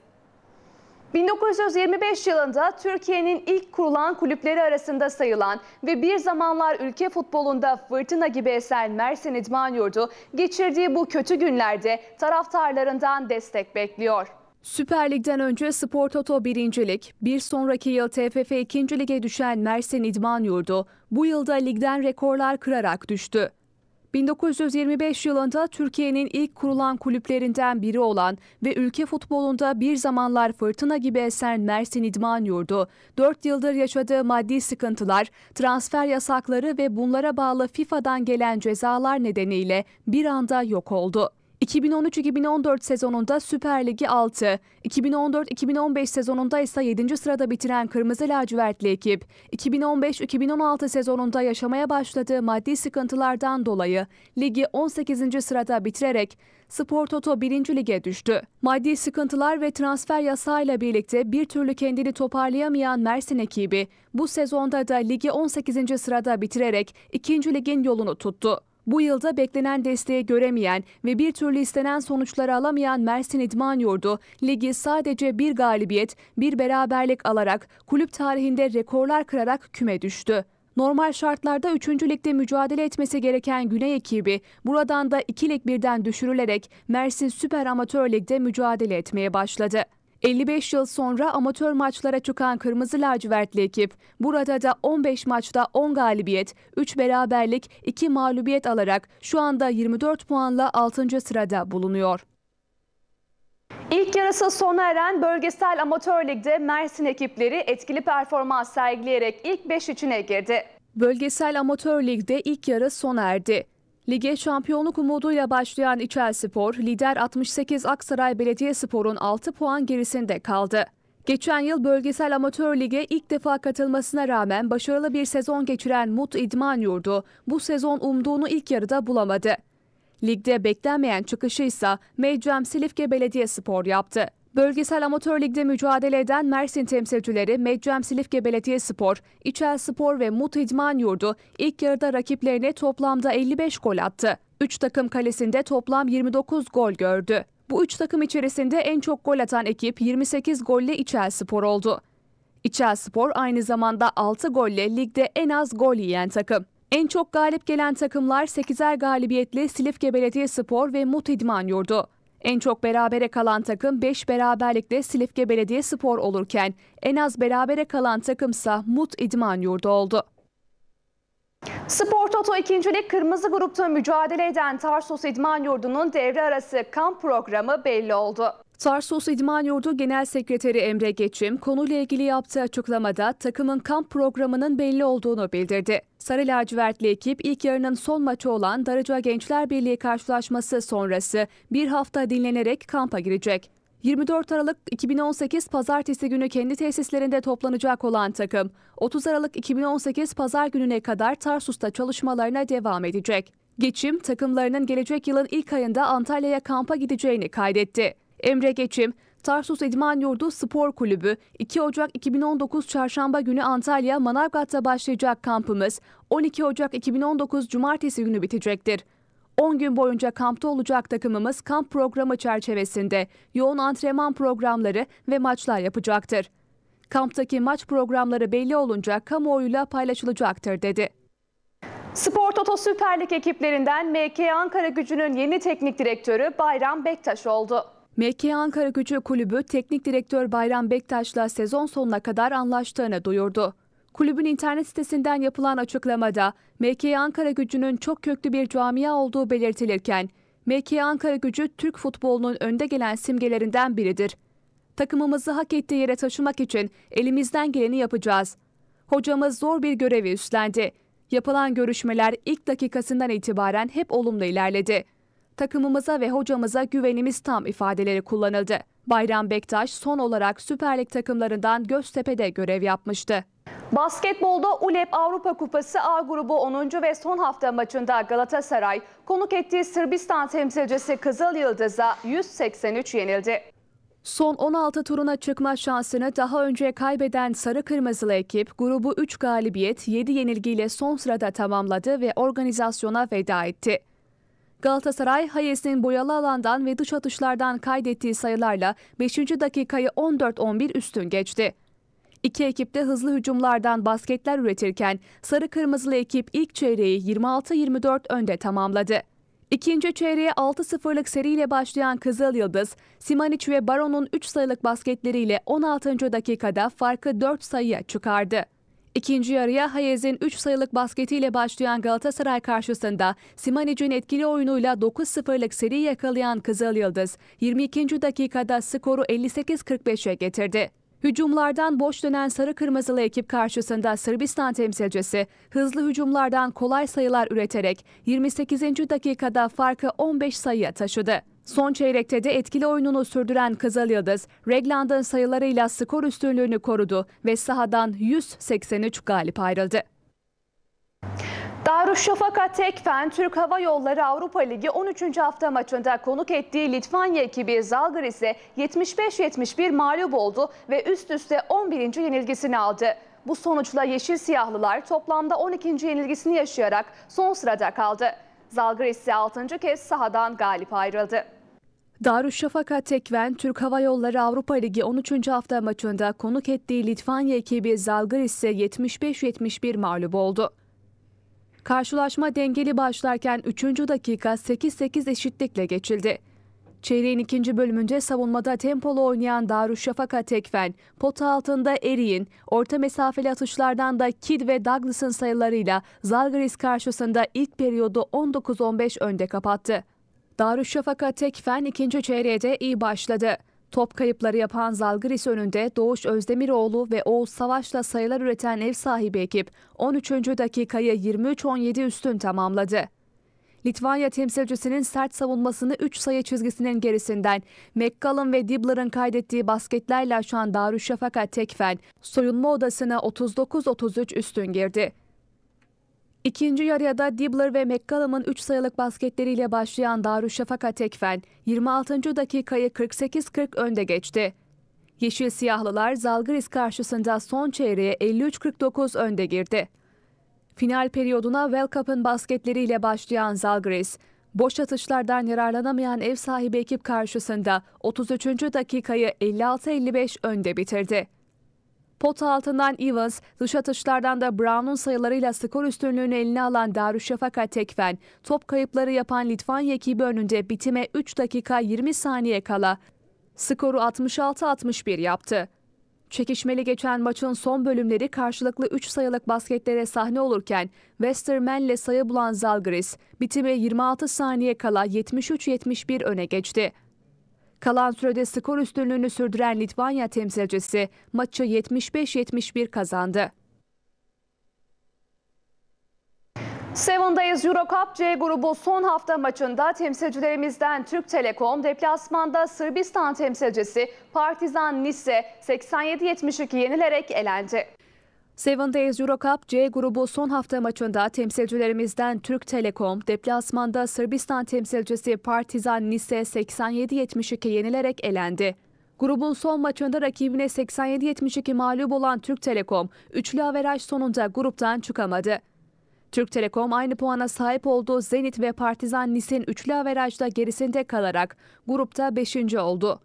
1925 yılında Türkiye'nin ilk kurulan kulüpleri arasında sayılan ve bir zamanlar ülke futbolunda fırtına gibi esen Mersin İdman Yurdu geçirdiği bu kötü günlerde taraftarlarından destek bekliyor. Süper Lig'den önce Spor Toto 1. bir sonraki yıl TFF 2. Lig'e düşen Mersin İdman Yurdu bu yılda ligden rekorlar kırarak düştü. 1925 yılında Türkiye'nin ilk kurulan kulüplerinden biri olan ve ülke futbolunda bir zamanlar fırtına gibi esen Mersin İdman Yurdu, 4 yıldır yaşadığı maddi sıkıntılar, transfer yasakları ve bunlara bağlı FIFA'dan gelen cezalar nedeniyle bir anda yok oldu. 2013-2014 sezonunda Süper Lig'i 6, 2014-2015 sezonunda ise 7. sırada bitiren Kırmızı Lacivertli ekip, 2015-2016 sezonunda yaşamaya başladığı maddi sıkıntılardan dolayı ligi 18. sırada bitirerek Spor Toto 1. Lig'e düştü. Maddi sıkıntılar ve transfer yasağıyla birlikte bir türlü kendini toparlayamayan Mersin ekibi bu sezonda da ligi 18. sırada bitirerek 2. Lig'in yolunu tuttu. Bu yılda beklenen desteği göremeyen ve bir türlü istenen sonuçları alamayan Mersin İdman Yurdu, ligi sadece bir galibiyet, bir beraberlik alarak kulüp tarihinde rekorlar kırarak küme düştü. Normal şartlarda 3. ligde mücadele etmesi gereken Güney ekibi buradan da 2 lig birden düşürülerek Mersin Süper Amatör Lig'de mücadele etmeye başladı. 55 yıl sonra amatör maçlara çıkan Kırmızı Lacivertli ekip burada da 15 maçta 10 galibiyet, 3 beraberlik, 2 mağlubiyet alarak şu anda 24 puanla 6. sırada bulunuyor. İlk yarısı sona eren bölgesel amatör ligde Mersin ekipleri etkili performans sergileyerek ilk 5 içine girdi. Bölgesel amatör ligde ilk yarı sona erdi. Lige şampiyonluk umuduyla başlayan İçel Spor, lider 68 Aksaray Belediyespor'un 6 puan gerisinde kaldı. Geçen yıl bölgesel amatör lige ilk defa katılmasına rağmen başarılı bir sezon geçiren Mut İdman Yurdu bu sezon umduğunu ilk yarıda bulamadı. Ligde beklenmeyen çıkışı ise Mecem Silifke Belediyespor yaptı. Bölgesel amatör ligde mücadele eden Mersin temsilcileri Meccam Silifke Belediyespor, İçel Spor ve Mut İdman Yurdu ilk yarıda rakiplerine toplamda 55 gol attı. 3 takım kalesinde toplam 29 gol gördü. Bu 3 takım içerisinde en çok gol atan ekip 28 golle İçel Spor oldu. İçel Spor aynı zamanda 6 golle ligde en az gol yiyen takım. En çok galip gelen takımlar 8'er galibiyetle Silifke Belediyespor ve Mut İdman Yurdu. En çok berabere kalan takım 5 beraberlikle Silifke Belediye Spor olurken en az berabere kalan takımsa Mut İdman Yurdu oldu. Spor Toto 2. Lig Kırmızı Grup'ta mücadele eden Tarsus İdman Yurdu'nun devre arası kamp programı belli oldu. Tarsus İdman Yurdu Genel Sekreteri Emre Geçim konuyla ilgili yaptığı açıklamada takımın kamp programının belli olduğunu bildirdi. Sarı lacivertli ekip ilk yarının son maçı olan Darıca Gençler Birliği karşılaşması sonrası bir hafta dinlenerek kampa girecek. 24 Aralık 2018 Pazartesi günü kendi tesislerinde toplanacak olan takım, 30 Aralık 2018 Pazar gününe kadar Tarsus'ta çalışmalarına devam edecek. Geçim, takımlarının gelecek yılın ilk ayında Antalya'ya kampa gideceğini kaydetti. Emre Geçim, Tarsus İdman Yurdu Spor Kulübü 2 Ocak 2019 Çarşamba günü Antalya Manavgat'ta başlayacak kampımız 12 Ocak 2019 Cumartesi günü bitecektir. 10 gün boyunca kampta olacak takımımız kamp programı çerçevesinde yoğun antrenman programları ve maçlar yapacaktır. Kamptaki maç programları belli olunca kamuoyuyla paylaşılacaktır dedi. Spor Toto Süper Lig ekiplerinden MK Ankara Gücü'nün yeni teknik direktörü Bayram Bektaş oldu. MK Ankara Gücü Kulübü Teknik Direktör Bayram Bektaş'la sezon sonuna kadar anlaştığını duyurdu. Kulübün internet sitesinden yapılan açıklamada MK Ankara Gücü'nün çok köklü bir camia olduğu belirtilirken MK Ankara Gücü Türk futbolunun önde gelen simgelerinden biridir. Takımımızı hak ettiği yere taşımak için elimizden geleni yapacağız. Hocamız zor bir görevi üstlendi. Yapılan görüşmeler ilk dakikasından itibaren hep olumlu ilerledi. Takımımıza ve hocamıza güvenimiz tam ifadeleri kullanıldı. Bayram Bektaş son olarak Süper Lig takımlarından Göztepe'de görev yapmıştı. Basketbolda ULEP Avrupa Kupası A grubu 10. ve son hafta maçında Galatasaray konuk ettiği Sırbistan temsilcisi Kızıl Yıldız'a 183 yenildi. Son 16 turuna çıkma şansını daha önce kaybeden Sarı Kırmızılı ekip grubu 3 galibiyet 7 yenilgiyle son sırada tamamladı ve organizasyona veda etti. Galatasaray, Hayes'in boyalı alandan ve dış atışlardan kaydettiği sayılarla 5. dakikayı 14-11 üstün geçti. İki ekip de hızlı hücumlardan basketler üretirken sarı kırmızılı ekip ilk çeyreği 26-24 önde tamamladı. İkinci çeyreğe 6-0'lık seriyle başlayan Kızıl Yıldız, Simaniç ve Baron'un 3 sayılık basketleriyle 16. dakikada farkı 4 sayıya çıkardı. İkinci yarıya Hayez'in 3 sayılık basketiyle başlayan Galatasaray karşısında Simanic'in etkili oyunuyla 9-0'lık seri yakalayan Kızıl Yıldız 22. dakikada skoru 58-45'e getirdi. Hücumlardan boş dönen sarı kırmızılı ekip karşısında Sırbistan temsilcisi hızlı hücumlardan kolay sayılar üreterek 28. dakikada farkı 15 sayıya taşıdı. Son çeyrekte de etkili oyununu sürdüren Kızıl Yıldız, Regland'ın sayılarıyla skor üstünlüğünü korudu ve sahadan 183 galip ayrıldı. Darüşşafaka Tekfen Türk Hava Yolları Avrupa Ligi 13. hafta maçında konuk ettiği Litvanya ekibi Zalgiris'e 75-71 mağlup oldu ve üst üste 11. yenilgisini aldı. Bu sonuçla Yeşil Siyahlılar toplamda 12. yenilgisini yaşayarak son sırada kaldı. Zalgiris ise 6. kez sahadan galip ayrıldı. Darüşşafaka Tekven, Türk Hava Yolları Avrupa Ligi 13. hafta maçında konuk ettiği Litvanya ekibi Zalgiris'e 75-71 mağlup oldu. Karşılaşma dengeli başlarken 3. dakika 8-8 eşitlikle geçildi. Çeyreğin ikinci bölümünde savunmada tempolu oynayan Darüşşafaka Tekfen, pota altında Eri'in, orta mesafeli atışlardan da Kid ve Douglas'ın sayılarıyla Zalgiris karşısında ilk periyodu 19-15 önde kapattı. Darüşşafaka Tekfen ikinci çeyreğe iyi başladı. Top kayıpları yapan Zalgiris önünde Doğuş Özdemiroğlu ve Oğuz Savaş'la sayılar üreten ev sahibi ekip 13. dakikayı 23-17 üstün tamamladı. Litvanya temsilcisinin sert savunmasını 3 sayı çizgisinin gerisinden McCallum ve Dibler'ın kaydettiği basketlerle aşan Darüşşafaka Tekfen soyunma odasına 39-33 üstün girdi. İkinci yarıda Dibler ve McCallum'un 3 sayılık basketleriyle başlayan Darüşşafaka Tekfen 26. dakikayı 48-40 önde geçti. Yeşil siyahlılar Zalgiris karşısında son çeyreğe 53-49 önde girdi. Final periyoduna Welcup'ın basketleriyle başlayan Zalgiris, boş atışlardan yararlanamayan ev sahibi ekip karşısında 33. dakikayı 56-55 önde bitirdi. Pot altından Evans, dış atışlardan da Brown'un sayılarıyla skor üstünlüğünü eline alan Darüşşafaka Tekfen, top kayıpları yapan Litvanya ekibi önünde bitime 3 dakika 20 saniye kala skoru 66-61 yaptı. Çekişmeli geçen maçın son bölümleri karşılıklı 3 sayılık basketlere sahne olurken Westerman'le sayı bulan Zalgiris bitimi 26 saniye kala 73-71 öne geçti. Kalan sürede skor üstünlüğünü sürdüren Litvanya temsilcisi maçı 75-71 kazandı. Seven Days Euro Cup C grubu son hafta maçında temsilcilerimizden Türk Telekom deplasmanda Sırbistan temsilcisi Partizan Nice 87-72 yenilerek elendi. Seven Days Euro Cup C grubu son hafta maçında temsilcilerimizden Türk Telekom, deplasmanda Sırbistan temsilcisi Partizan Nice 87-72 yenilerek elendi. Grubun son maçında rakibine 87-72 mağlup olan Türk Telekom, üçlü averaj sonunda gruptan çıkamadı. Türk Telekom aynı puana sahip olduğu Zenit ve Partizan Nis'in üçlü averajda gerisinde kalarak grupta 5. oldu.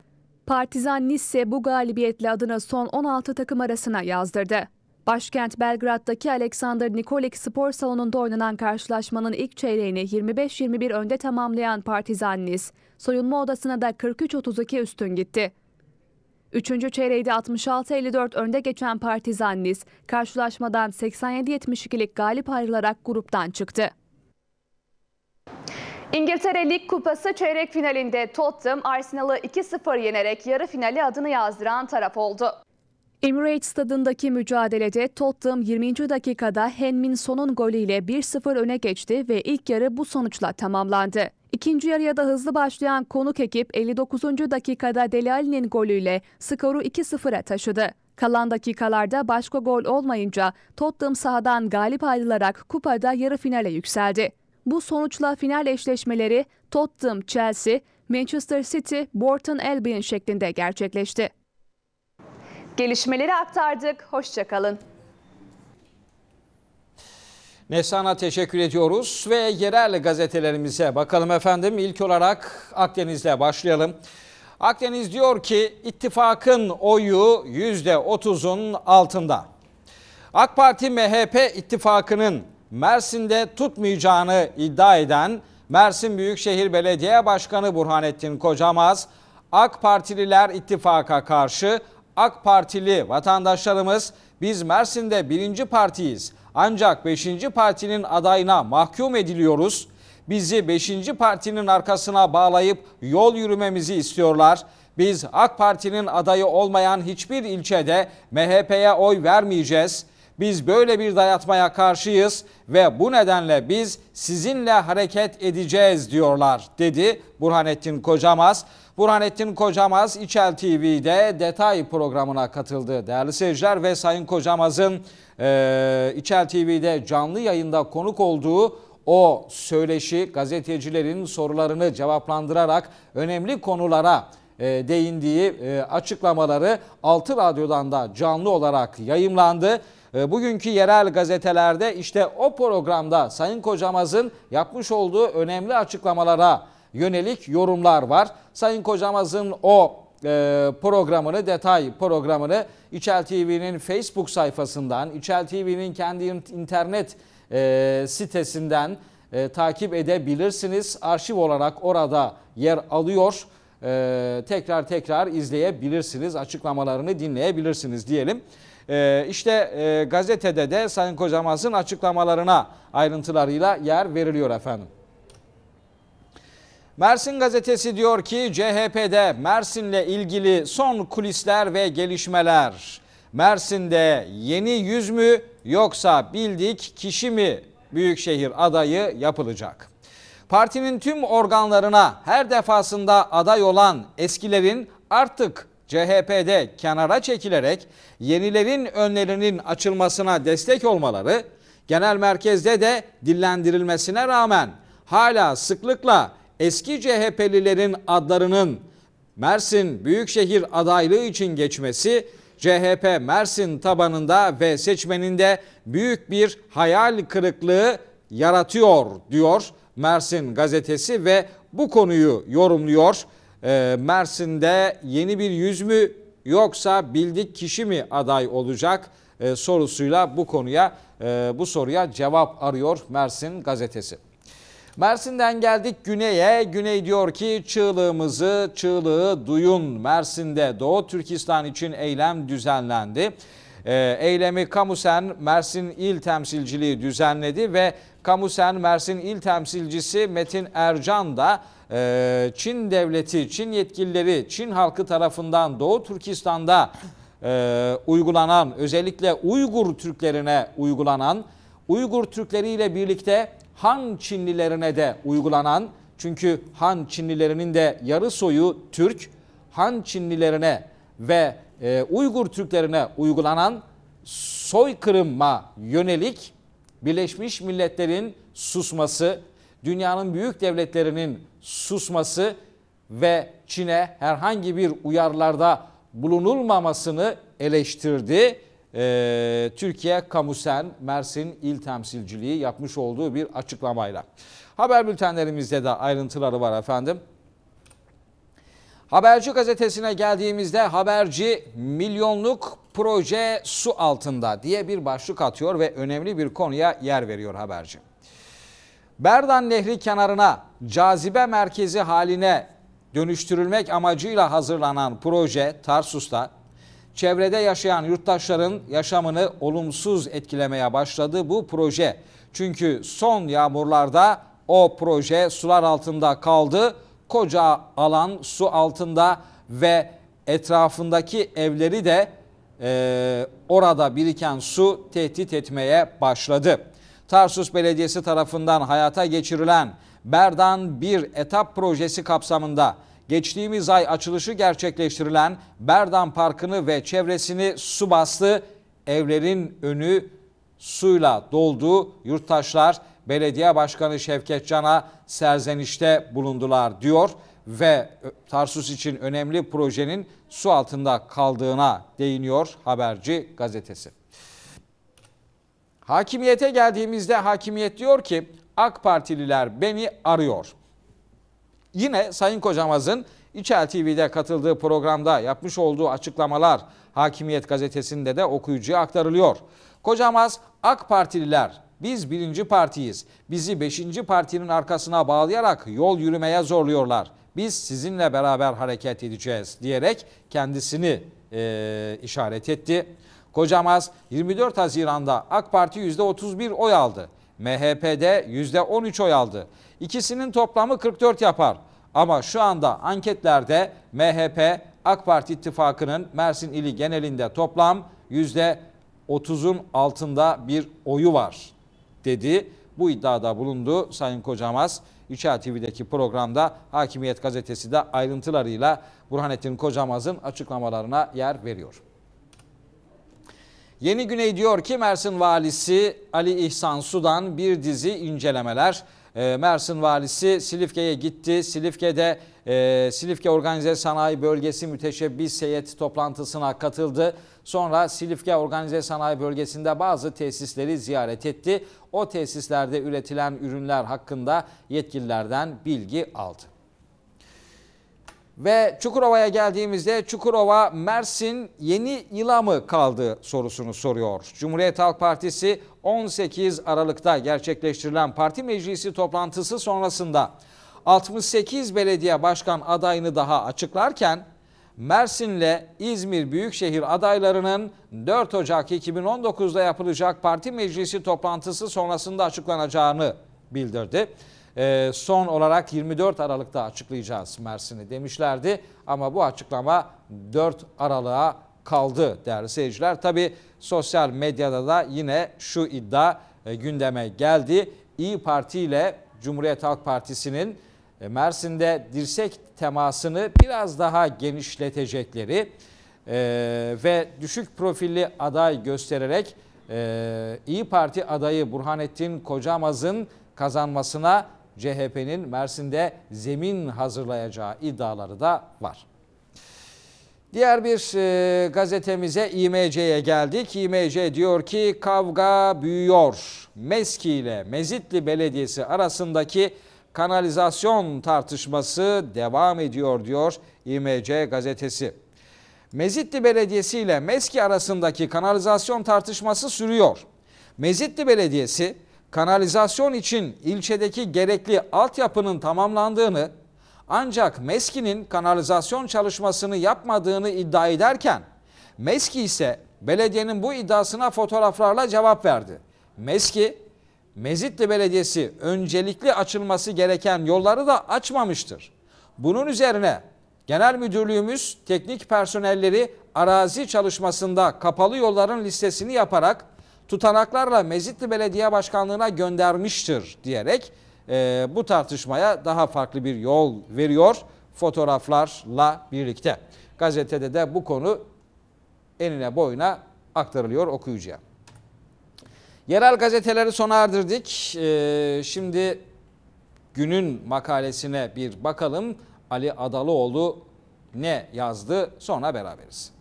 Partizan Nis ise bu galibiyetle adını son 16 takım arasına yazdırdı. Başkent Belgrad'daki Alexander Nikolik spor salonunda oynanan karşılaşmanın ilk çeyreğini 25-21 önde tamamlayan Partizan soyunma odasına da 43-32 üstün gitti. Üçüncü çeyreğde 66-54 önde geçen Partizan karşılaşmadan 87-72'lik galip ayrılarak gruptan çıktı. İngiltere Lig Kupası çeyrek finalinde Tottenham Arsenal'ı 2-0 yenerek yarı finali adını yazdıran taraf oldu. Emirates stadındaki mücadelede Tottenham 20. dakikada Henmin Son'un golüyle 1-0 öne geçti ve ilk yarı bu sonuçla tamamlandı. İkinci yarıya da hızlı başlayan konuk ekip 59. dakikada Delali'nin golüyle skoru 2-0'a taşıdı. Kalan dakikalarda başka gol olmayınca Tottenham sahadan galip ayrılarak kupada yarı finale yükseldi. Bu sonuçla final eşleşmeleri Tottenham, Chelsea, Manchester City, Borton Albion şeklinde gerçekleşti. Gelişmeleri aktardık. Hoşçakalın. Nesana teşekkür ediyoruz ve yerel gazetelerimize bakalım efendim. İlk olarak Akdeniz'le başlayalım. Akdeniz diyor ki ittifakın oyu %30'un altında. AK Parti MHP ittifakının Mersin'de tutmayacağını iddia eden Mersin Büyükşehir Belediye Başkanı Burhanettin Kocamaz, AK Partililer ittifaka karşı AK Partili vatandaşlarımız biz Mersin'de birinci partiyiz ancak beşinci partinin adayına mahkum ediliyoruz. Bizi beşinci partinin arkasına bağlayıp yol yürümemizi istiyorlar. Biz AK Parti'nin adayı olmayan hiçbir ilçede MHP'ye oy vermeyeceğiz. Biz böyle bir dayatmaya karşıyız ve bu nedenle biz sizinle hareket edeceğiz diyorlar dedi Burhanettin Kocamaz. Burhanettin Kocamaz İçel TV'de detay programına katıldı. Değerli seyirciler ve Sayın Kocamaz'ın e, İçel TV'de canlı yayında konuk olduğu o söyleşi gazetecilerin sorularını cevaplandırarak önemli konulara e, değindiği e, açıklamaları Altı Radyo'dan da canlı olarak yayımlandı. E, bugünkü yerel gazetelerde işte o programda Sayın Kocamaz'ın yapmış olduğu önemli açıklamalara yönelik yorumlar var. Sayın Kocamaz'ın o e, programını, detay programını İçel TV'nin Facebook sayfasından, İçel TV'nin kendi internet e, sitesinden e, takip edebilirsiniz. Arşiv olarak orada yer alıyor. Tekrar tekrar izleyebilirsiniz, açıklamalarını dinleyebilirsiniz diyelim. İşte gazetede de Sayın Kocamaz'ın açıklamalarına ayrıntılarıyla yer veriliyor efendim. Mersin gazetesi diyor ki CHP'de Mersin'le ilgili son kulisler ve gelişmeler. Mersin'de yeni yüz mü yoksa bildik kişi mi büyükşehir adayı yapılacak? Partinin tüm organlarına her defasında aday olan eskilerin artık CHP'de kenara çekilerek yenilerin önlerinin açılmasına destek olmaları, genel merkezde de dillendirilmesine rağmen hala sıklıkla eski CHP'lilerin adlarının Mersin Büyükşehir adaylığı için geçmesi CHP Mersin tabanında ve seçmeninde büyük bir hayal kırıklığı yaratıyor diyor Mersin gazetesi ve bu konuyu yorumluyor. Ee, Mersin'de yeni bir yüz mü yoksa bildik kişi mi aday olacak e, sorusuyla bu konuya e, bu soruya cevap arıyor Mersin gazetesi. Mersin'den geldik güneye. Güney diyor ki çığlığımızı, çığlığı duyun. Mersin'de Doğu Türkistan için eylem düzenlendi. Ee, eylemi Kamusen Mersin İl Temsilciliği düzenledi ve Kamusen Mersin İl Temsilcisi Metin Ercan da e, Çin devleti, Çin yetkilileri, Çin halkı tarafından Doğu Türkistan'da e, uygulanan özellikle Uygur Türklerine uygulanan Uygur Türkleri ile birlikte Han Çinlilerine de uygulanan çünkü Han Çinlilerinin de yarı soyu Türk, Han Çinlilerine ve e, Uygur Türklerine uygulanan soykırıma yönelik Birleşmiş Milletler'in susması, dünyanın büyük devletlerinin susması ve Çin'e herhangi bir uyarılarda bulunulmamasını eleştirdi ee, Türkiye Kamusen Mersin İl Temsilciliği yapmış olduğu bir açıklamayla. Haber bültenlerimizde de ayrıntıları var efendim. Haberci gazetesine geldiğimizde haberci milyonluk proje su altında diye bir başlık atıyor ve önemli bir konuya yer veriyor haberci. Berdan Nehri kenarına cazibe merkezi haline dönüştürülmek amacıyla hazırlanan proje Tarsus'ta çevrede yaşayan yurttaşların yaşamını olumsuz etkilemeye başladı bu proje. Çünkü son yağmurlarda o proje sular altında kaldı. Koca alan su altında ve etrafındaki evleri de e, orada biriken su tehdit etmeye başladı. Tarsus Belediyesi tarafından hayata geçirilen Berdan 1 etap projesi kapsamında geçtiğimiz ay açılışı gerçekleştirilen Berdan Parkı'nı ve çevresini su bastı. Evlerin önü suyla doldu. Yurttaşlar belediye başkanı Şevket Can'a serzenişte bulundular diyor ve Tarsus için önemli projenin su altında kaldığına değiniyor Haberci gazetesi. Hakimiyete geldiğimizde hakimiyet diyor ki AK Partililer beni arıyor. Yine Sayın Kocamaz'ın İçel TV'de katıldığı programda yapmış olduğu açıklamalar Hakimiyet gazetesinde de okuyucuya aktarılıyor. Kocamaz AK Partililer biz birinci partiyiz. Bizi beşinci partinin arkasına bağlayarak yol yürümeye zorluyorlar. Biz sizinle beraber hareket edeceğiz diyerek kendisini e, işaret etti. Kocamaz 24 Haziran'da AK Parti %31 oy aldı. MHP'de %13 oy aldı. İkisinin toplamı 44 yapar. Ama şu anda anketlerde MHP AK Parti ittifakının Mersin ili genelinde toplam %30'un altında bir oyu var dedi. Bu iddiada bulundu Sayın Kocamaz. İçer TV'deki programda Hakimiyet Gazetesi de ayrıntılarıyla Burhanettin Kocamaz'ın açıklamalarına yer veriyor. Yeni Güney diyor ki Mersin Valisi Ali İhsan Sudan bir dizi incelemeler. Ee, Mersin Valisi Silifke'ye gitti. Silifke'de e, Silifke Organize Sanayi Bölgesi Müteşebbis Heyeti toplantısına katıldı. Sonra Silifke Organize Sanayi Bölgesi'nde bazı tesisleri ziyaret etti. O tesislerde üretilen ürünler hakkında yetkililerden bilgi aldı. Ve Çukurova'ya geldiğimizde Çukurova Mersin yeni yıla mı kaldı sorusunu soruyor. Cumhuriyet Halk Partisi 18 Aralık'ta gerçekleştirilen parti meclisi toplantısı sonrasında 68 belediye başkan adayını daha açıklarken Mersin'le İzmir Büyükşehir adaylarının 4 Ocak 2019'da yapılacak parti meclisi toplantısı sonrasında açıklanacağını bildirdi e, son olarak 24 Aralık'ta açıklayacağız Mersin'i demişlerdi. Ama bu açıklama 4 Aralık'a kaldı değerli seyirciler. Tabi sosyal medyada da yine şu iddia e, gündeme geldi. İyi Parti ile Cumhuriyet Halk Partisi'nin e, Mersin'de dirsek temasını biraz daha genişletecekleri e, ve düşük profilli aday göstererek e, İyi Parti adayı Burhanettin Kocamaz'ın kazanmasına CHP'nin Mersin'de zemin hazırlayacağı iddiaları da var. Diğer bir e, gazetemize İMC'ye geldik. İMC diyor ki kavga büyüyor. Meski ile Mezitli Belediyesi arasındaki kanalizasyon tartışması devam ediyor diyor İMC gazetesi. Mezitli Belediyesi ile Meski arasındaki kanalizasyon tartışması sürüyor. Mezitli Belediyesi kanalizasyon için ilçedeki gerekli altyapının tamamlandığını ancak MESKİ'nin kanalizasyon çalışmasını yapmadığını iddia ederken MESKİ ise belediyenin bu iddiasına fotoğraflarla cevap verdi. MESKİ, Mezitli Belediyesi öncelikli açılması gereken yolları da açmamıştır. Bunun üzerine genel müdürlüğümüz teknik personelleri arazi çalışmasında kapalı yolların listesini yaparak tutanaklarla Mezitli Belediye Başkanlığı'na göndermiştir diyerek e, bu tartışmaya daha farklı bir yol veriyor fotoğraflarla birlikte. Gazetede de bu konu enine boyuna aktarılıyor okuyucuya. Yerel gazeteleri sona erdirdik. Ee, şimdi günün makalesine bir bakalım. Ali Adalıoğlu ne yazdı sonra beraberiz.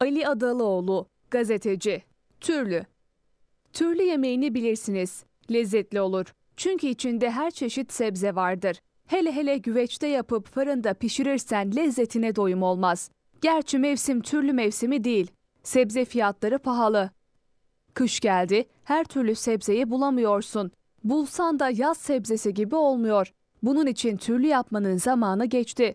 Ali Adalıoğlu gazeteci. Türlü. Türlü yemeğini bilirsiniz. Lezzetli olur. Çünkü içinde her çeşit sebze vardır. Hele hele güveçte yapıp fırında pişirirsen lezzetine doyum olmaz. Gerçi mevsim türlü mevsimi değil. Sebze fiyatları pahalı. Kış geldi, her türlü sebzeyi bulamıyorsun. Bulsan da yaz sebzesi gibi olmuyor. Bunun için türlü yapmanın zamanı geçti.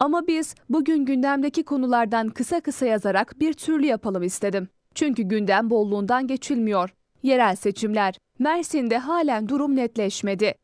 Ama biz bugün gündemdeki konulardan kısa kısa yazarak bir türlü yapalım istedim. Çünkü gündem bolluğundan geçilmiyor. Yerel seçimler. Mersin'de halen durum netleşmedi.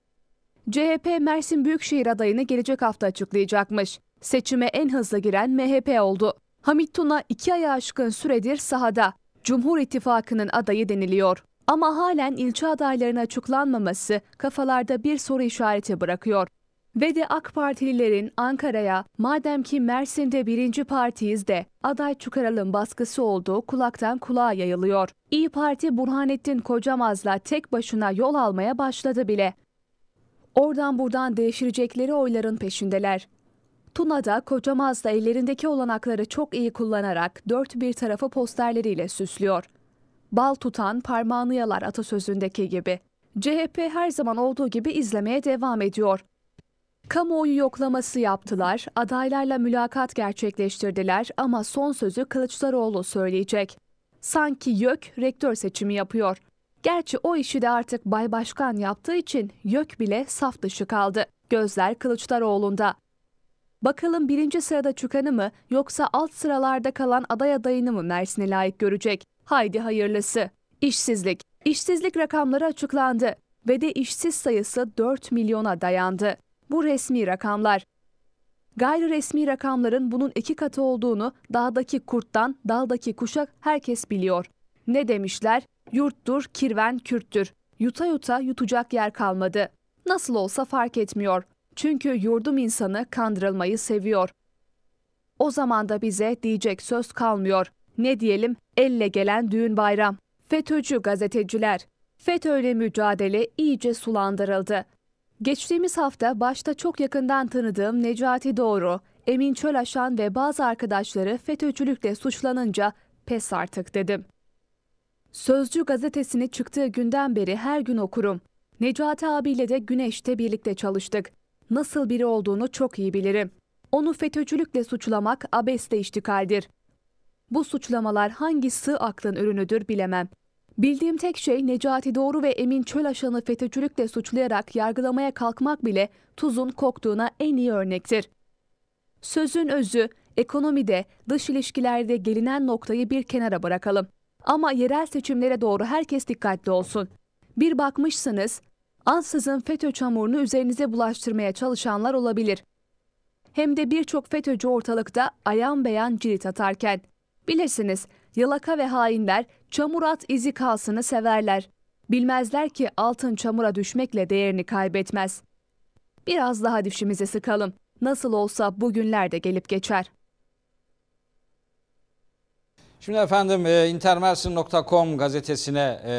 CHP Mersin Büyükşehir adayını gelecek hafta açıklayacakmış. Seçime en hızlı giren MHP oldu. Hamit Tuna iki aya aşkın süredir sahada. Cumhur İttifakı'nın adayı deniliyor. Ama halen ilçe adaylarına açıklanmaması kafalarda bir soru işareti bırakıyor. Ve de AK Partililerin Ankara'ya madem ki Mersin'de birinci partiyiz de aday çıkaralım baskısı olduğu kulaktan kulağa yayılıyor. İyi Parti Burhanettin Kocamaz'la tek başına yol almaya başladı bile. Oradan buradan değiştirecekleri oyların peşindeler. Tuna'da Kocamaz ellerindeki olanakları çok iyi kullanarak dört bir tarafı posterleriyle süslüyor. Bal tutan parmağını yalar atasözündeki gibi. CHP her zaman olduğu gibi izlemeye devam ediyor. Kamuoyu yoklaması yaptılar, adaylarla mülakat gerçekleştirdiler ama son sözü Kılıçdaroğlu söyleyecek. Sanki YÖK rektör seçimi yapıyor. Gerçi o işi de artık Bay Başkan yaptığı için YÖK bile saf dışı kaldı. Gözler Kılıçdaroğlu'nda. Bakalım birinci sırada çıkanı mı yoksa alt sıralarda kalan aday adayını mı Mersin'e layık görecek? Haydi hayırlısı. İşsizlik. İşsizlik rakamları açıklandı ve de işsiz sayısı 4 milyona dayandı. Bu resmi rakamlar. Gayri resmi rakamların bunun iki katı olduğunu dağdaki kurttan daldaki kuşa herkes biliyor. Ne demişler? Yurttur, kirven, kürttür. Yuta yuta yutacak yer kalmadı. Nasıl olsa fark etmiyor. Çünkü yurdum insanı kandırılmayı seviyor. O zaman da bize diyecek söz kalmıyor. Ne diyelim elle gelen düğün bayram. FETÖ'cü gazeteciler. FETÖ'yle mücadele iyice sulandırıldı. Geçtiğimiz hafta başta çok yakından tanıdığım Necati Doğru, Emin Çölaşan ve bazı arkadaşları FETÖ'cülükle suçlanınca pes artık dedim. Sözcü gazetesini çıktığı günden beri her gün okurum. Necati abiyle de Güneş'te birlikte çalıştık. Nasıl biri olduğunu çok iyi bilirim. Onu FETÖ'cülükle suçlamak abeste iştikaldir. Bu suçlamalar hangi sığ aklın ürünüdür bilemem. Bildiğim tek şey Necati Doğru ve Emin Çölaşan'ı FETÖ'cülükle suçlayarak yargılamaya kalkmak bile tuzun koktuğuna en iyi örnektir. Sözün özü, ekonomide, dış ilişkilerde gelinen noktayı bir kenara bırakalım. Ama yerel seçimlere doğru herkes dikkatli olsun. Bir bakmışsınız, ansızın FETÖ çamurunu üzerinize bulaştırmaya çalışanlar olabilir. Hem de birçok FETÖ'cü ortalıkta ayan beyan cirit atarken. Bilirsiniz, yalaka ve hainler çamur at izi kalsını severler. Bilmezler ki altın çamura düşmekle değerini kaybetmez. Biraz daha dişimizi sıkalım. Nasıl olsa bugünler de gelip geçer. Şimdi efendim e, intermersin.com gazetesine e,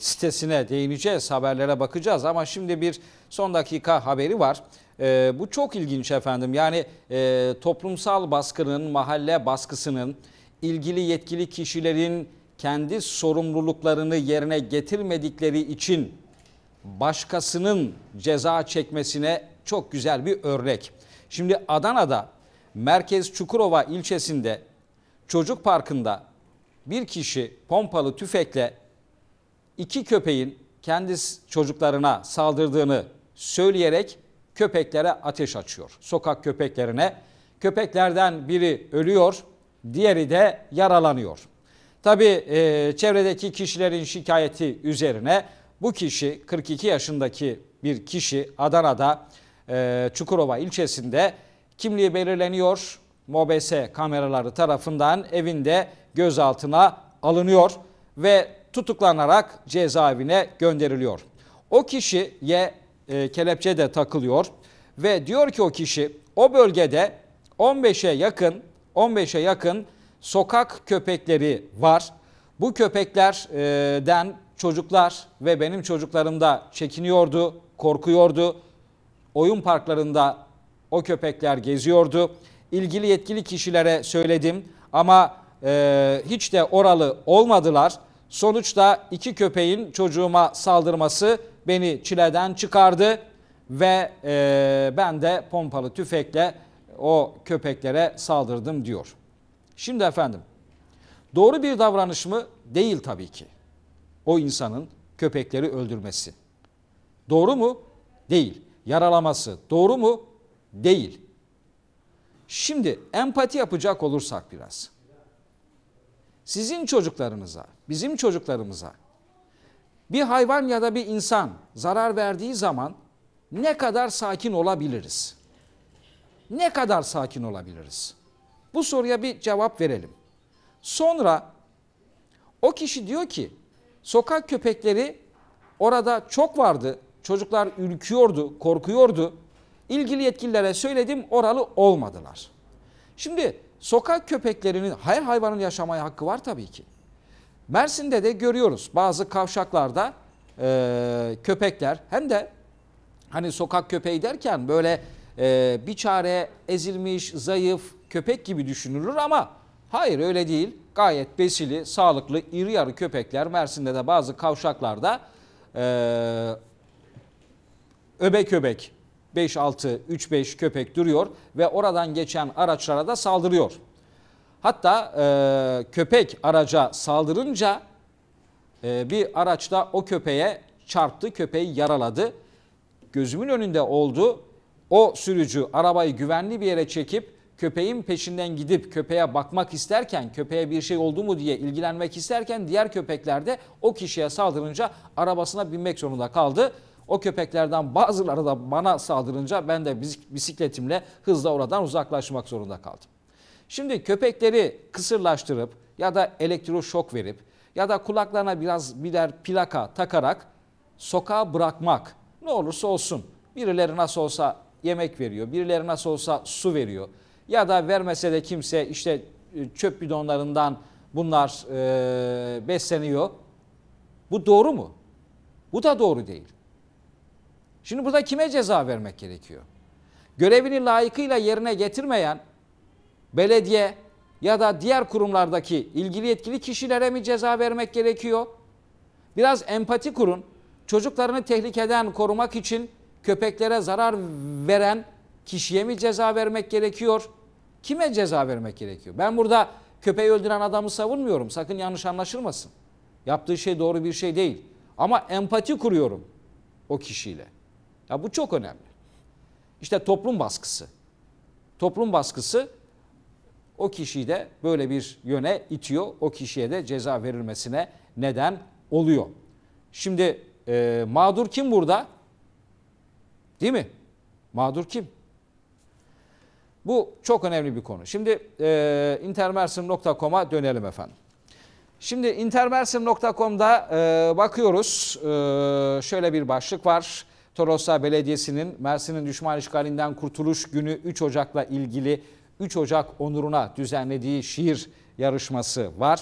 sitesine değineceğiz, haberlere bakacağız ama şimdi bir son dakika haberi var. E, bu çok ilginç efendim yani e, toplumsal baskının, mahalle baskısının, ilgili yetkili kişilerin kendi sorumluluklarını yerine getirmedikleri için başkasının ceza çekmesine çok güzel bir örnek. Şimdi Adana'da Merkez Çukurova ilçesinde çocuk parkında bir kişi pompalı tüfekle iki köpeğin kendi çocuklarına saldırdığını söyleyerek köpeklere ateş açıyor. Sokak köpeklerine. Köpeklerden biri ölüyor, diğeri de yaralanıyor. Tabi e, çevredeki kişilerin şikayeti üzerine bu kişi 42 yaşındaki bir kişi Adana'da e, Çukurova ilçesinde kimliği belirleniyor. MOBS kameraları tarafından evinde gözaltına alınıyor ve tutuklanarak cezaevine gönderiliyor. O kişiye e, kelepçe de takılıyor ve diyor ki o kişi o bölgede 15'e yakın 15'e yakın sokak köpekleri var. Bu köpeklerden e, çocuklar ve benim çocuklarım da çekiniyordu, korkuyordu. Oyun parklarında o köpekler geziyordu. İlgili yetkili kişilere söyledim ama e, hiç de oralı olmadılar. Sonuçta iki köpeğin çocuğuma saldırması beni çileden çıkardı ve e, ben de pompalı tüfekle o köpeklere saldırdım diyor. Şimdi efendim doğru bir davranış mı? Değil tabii ki. O insanın köpekleri öldürmesi. Doğru mu? Değil. Yaralaması doğru mu? Değil. Şimdi empati yapacak olursak biraz. Sizin çocuklarınıza, bizim çocuklarımıza bir hayvan ya da bir insan zarar verdiği zaman ne kadar sakin olabiliriz? Ne kadar sakin olabiliriz? Bu soruya bir cevap verelim. Sonra o kişi diyor ki sokak köpekleri orada çok vardı. Çocuklar ürküyordu, korkuyordu. İlgili yetkililere söyledim oralı olmadılar. Şimdi sokak köpeklerinin her hayvanın yaşamaya hakkı var tabii ki. Mersin'de de görüyoruz bazı kavşaklarda e, köpekler hem de hani sokak köpeği derken böyle e, bir çare ezilmiş, zayıf, köpek gibi düşünülür ama hayır öyle değil. Gayet besili, sağlıklı, iri yarı köpekler Mersin'de de bazı kavşaklarda ee, öbek öbek 5-6, 3-5 köpek duruyor ve oradan geçen araçlara da saldırıyor. Hatta e, köpek araca saldırınca e, bir araçta o köpeğe çarptı, köpeği yaraladı. Gözümün önünde oldu. O sürücü arabayı güvenli bir yere çekip köpeğin peşinden gidip köpeğe bakmak isterken, köpeğe bir şey oldu mu diye ilgilenmek isterken diğer köpekler de o kişiye saldırınca arabasına binmek zorunda kaldı. O köpeklerden bazıları da bana saldırınca ben de bisikletimle hızla oradan uzaklaşmak zorunda kaldım. Şimdi köpekleri kısırlaştırıp ya da elektroşok verip ya da kulaklarına biraz birer plaka takarak sokağa bırakmak ne olursa olsun birileri nasıl olsa yemek veriyor, birileri nasıl olsa su veriyor. Ya da vermese de kimse işte e, çöp bidonlarından bunlar e, besleniyor. Bu doğru mu? Bu da doğru değil. Şimdi burada kime ceza vermek gerekiyor? Görevini layıkıyla yerine getirmeyen belediye ya da diğer kurumlardaki ilgili yetkili kişilere mi ceza vermek gerekiyor? Biraz empati kurun. Çocuklarını tehlikeden korumak için köpeklere zarar veren Kişiye mi ceza vermek gerekiyor? Kime ceza vermek gerekiyor? Ben burada köpeği öldüren adamı savunmuyorum. Sakın yanlış anlaşılmasın. Yaptığı şey doğru bir şey değil. Ama empati kuruyorum o kişiyle. Ya bu çok önemli. İşte toplum baskısı. Toplum baskısı o kişiyi de böyle bir yöne itiyor. O kişiye de ceza verilmesine neden oluyor. Şimdi e, mağdur kim burada? Değil mi? Mağdur kim? Bu çok önemli bir konu. Şimdi e, intermersim.com'a dönelim efendim. Şimdi intermersim.com'da e, bakıyoruz. E, şöyle bir başlık var. Toros'a Belediyesi'nin Mersin'in düşman işgalinden kurtuluş günü 3 Ocak'la ilgili 3 Ocak onuruna düzenlediği şiir yarışması var.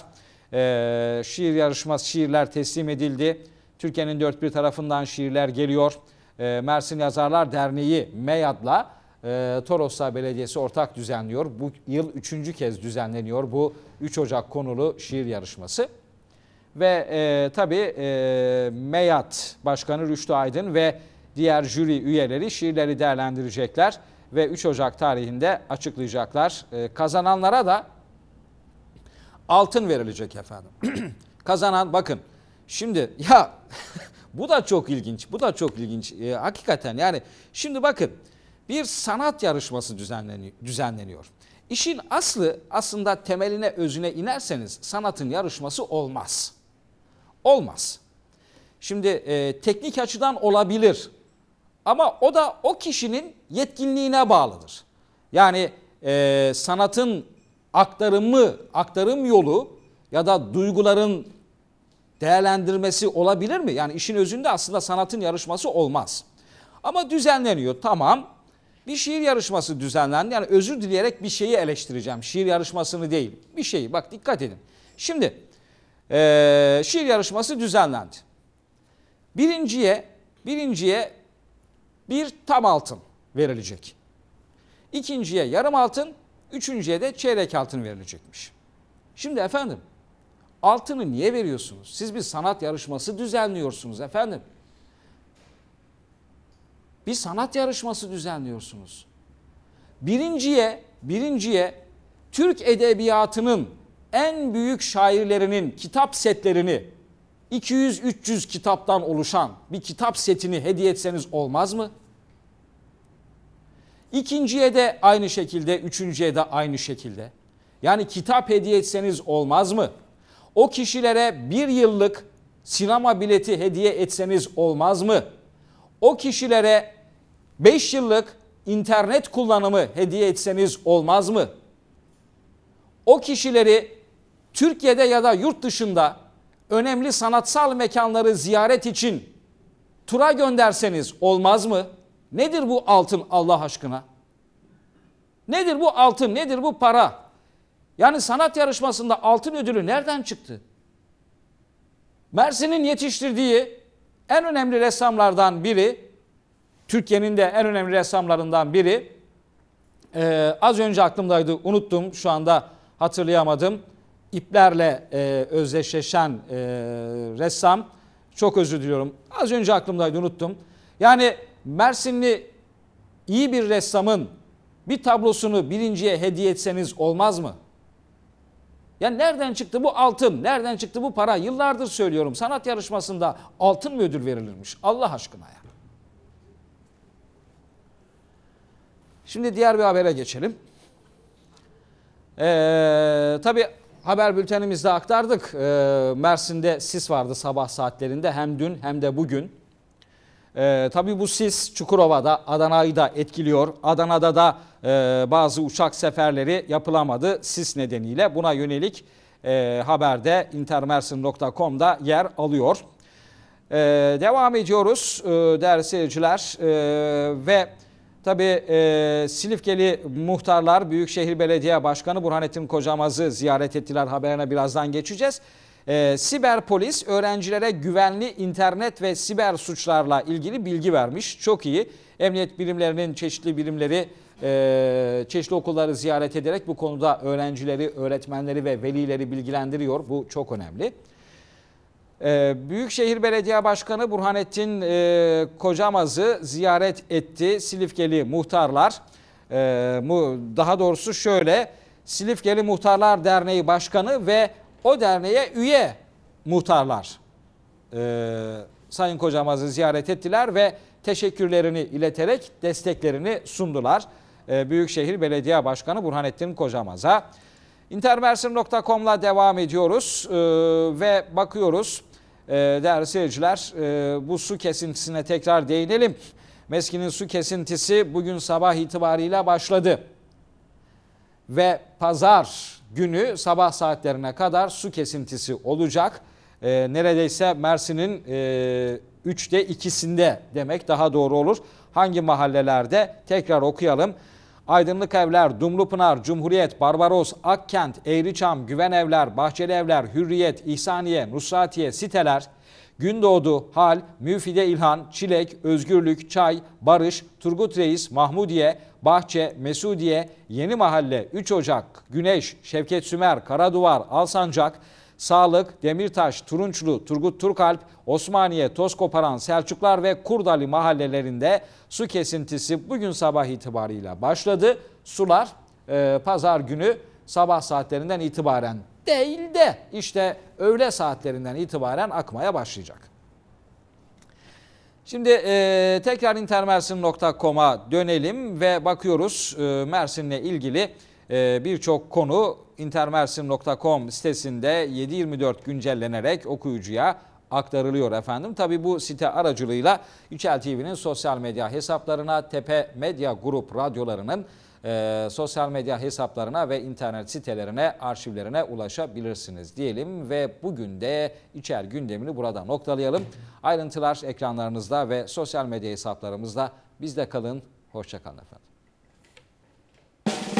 E, şiir yarışması, şiirler teslim edildi. Türkiye'nin dört bir tarafından şiirler geliyor. E, Mersin Yazarlar Derneği MEYAD'la e, Toroslar Belediyesi ortak düzenliyor. Bu yıl üçüncü kez düzenleniyor bu 3 Ocak konulu şiir yarışması. Ve e, tabii e, MEYAT Başkanı Rüştü Aydın ve diğer jüri üyeleri şiirleri değerlendirecekler ve 3 Ocak tarihinde açıklayacaklar. E, kazananlara da altın verilecek efendim. Kazanan bakın şimdi ya bu da çok ilginç bu da çok ilginç e, hakikaten yani şimdi bakın bir sanat yarışması düzenleniyor. İşin aslı aslında temeline özüne inerseniz sanatın yarışması olmaz. Olmaz. Şimdi e, teknik açıdan olabilir ama o da o kişinin yetkinliğine bağlıdır. Yani e, sanatın aktarımı, aktarım yolu ya da duyguların değerlendirmesi olabilir mi? Yani işin özünde aslında sanatın yarışması olmaz. Ama düzenleniyor tamam bir şiir yarışması düzenlendi. Yani özür dileyerek bir şeyi eleştireceğim. Şiir yarışmasını değil. Bir şeyi bak dikkat edin. Şimdi ee, şiir yarışması düzenlendi. Birinciye, birinciye bir tam altın verilecek. İkinciye yarım altın, üçüncüye de çeyrek altın verilecekmiş. Şimdi efendim altını niye veriyorsunuz? Siz bir sanat yarışması düzenliyorsunuz efendim bir sanat yarışması düzenliyorsunuz. Birinciye, birinciye Türk edebiyatının en büyük şairlerinin kitap setlerini 200-300 kitaptan oluşan bir kitap setini hediye etseniz olmaz mı? İkinciye de aynı şekilde, üçüncüye de aynı şekilde. Yani kitap hediye etseniz olmaz mı? O kişilere bir yıllık sinema bileti hediye etseniz olmaz mı? O kişilere 5 yıllık internet kullanımı hediye etseniz olmaz mı? O kişileri Türkiye'de ya da yurt dışında önemli sanatsal mekanları ziyaret için tura gönderseniz olmaz mı? Nedir bu altın Allah aşkına? Nedir bu altın? Nedir bu para? Yani sanat yarışmasında altın ödülü nereden çıktı? Mersin'in yetiştirdiği en önemli ressamlardan biri Türkiye'nin de en önemli ressamlarından biri. Ee, az önce aklımdaydı unuttum şu anda hatırlayamadım. İplerle e, özdeşleşen e, ressam. Çok özür diliyorum. Az önce aklımdaydı unuttum. Yani Mersinli iyi bir ressamın bir tablosunu birinciye hediye etseniz olmaz mı? Ya nereden çıktı bu altın? Nereden çıktı bu para? Yıllardır söylüyorum sanat yarışmasında altın mı ödül verilirmiş Allah aşkına ya. Şimdi diğer bir habere geçelim. Ee, tabii haber bültenimizde aktardık. Ee, Mersin'de sis vardı sabah saatlerinde hem dün hem de bugün. Ee, tabii bu sis Çukurova'da, Adana'yı da etkiliyor. Adana'da da e, bazı uçak seferleri yapılamadı sis nedeniyle. Buna yönelik e, haberde intermersin.com'da yer alıyor. Ee, devam ediyoruz e, değerli seyirciler e, ve... Tabii e, Silifkeli muhtarlar Büyükşehir Belediye Başkanı Burhanettin Kocamaz'ı ziyaret ettiler haberine birazdan geçeceğiz. E, siber polis öğrencilere güvenli internet ve siber suçlarla ilgili bilgi vermiş. Çok iyi. Emniyet birimlerinin çeşitli birimleri e, çeşitli okulları ziyaret ederek bu konuda öğrencileri, öğretmenleri ve velileri bilgilendiriyor. Bu çok önemli. Ee, Büyükşehir Belediye Başkanı Burhanettin e, Kocamaz'ı ziyaret etti Silifkeli muhtarlar. Ee, daha doğrusu şöyle Silifkeli Muhtarlar Derneği Başkanı ve o derneğe üye muhtarlar e, Sayın Kocamaz'ı ziyaret ettiler ve teşekkürlerini ileterek desteklerini sundular. Ee, Büyükşehir Belediye Başkanı Burhanettin Kocamaz'a. Intermersim.com'la devam ediyoruz ee, ve bakıyoruz ee, değerli seyirciler e, bu su kesintisine tekrar değinelim. Meskinin su kesintisi bugün sabah itibariyle başladı ve pazar günü sabah saatlerine kadar su kesintisi olacak. Ee, neredeyse Mersin'in e, üçte ikisinde demek daha doğru olur. Hangi mahallelerde tekrar okuyalım. Aydınlık Evler, dumlu pınar Cumhuriyet, Barbaros, Akkent, Eğriçam, Güven Evler, Bahçeli Evler, Hürriyet, İhsaniye, Nusratiye siteler, Gündoğdu, Hal, Müfide İlhan, Çilek, Özgürlük, Çay, Barış, Turgut Reis, Mahmudiye, Bahçe, Mesudiye, Yeni Mahalle, 3 Ocak, Güneş, Şevket Sümer, Karaduvar, Alsancak, Sağlık, Demirtaş, Turunçlu, Turgut Turkalp, Osmaniye, Tozkoparan, Selçuklar ve Kurdali mahallelerinde su kesintisi bugün sabah itibarıyla başladı. Sular e, pazar günü sabah saatlerinden itibaren değil de işte öğle saatlerinden itibaren akmaya başlayacak. Şimdi e, tekrar intermersin.com'a dönelim ve bakıyoruz e, Mersin'le ilgili ee, birçok konu intermersim.com sitesinde 7-24 güncellenerek okuyucuya aktarılıyor efendim. Tabi bu site aracılığıyla Üçel TV'nin sosyal medya hesaplarına, Tepe Medya Grup radyolarının e, sosyal medya hesaplarına ve internet sitelerine, arşivlerine ulaşabilirsiniz diyelim. Ve bugün de içer gündemini burada noktalayalım. Ayrıntılar ekranlarınızda ve sosyal medya hesaplarımızda. Bizde kalın, hoşçakalın efendim.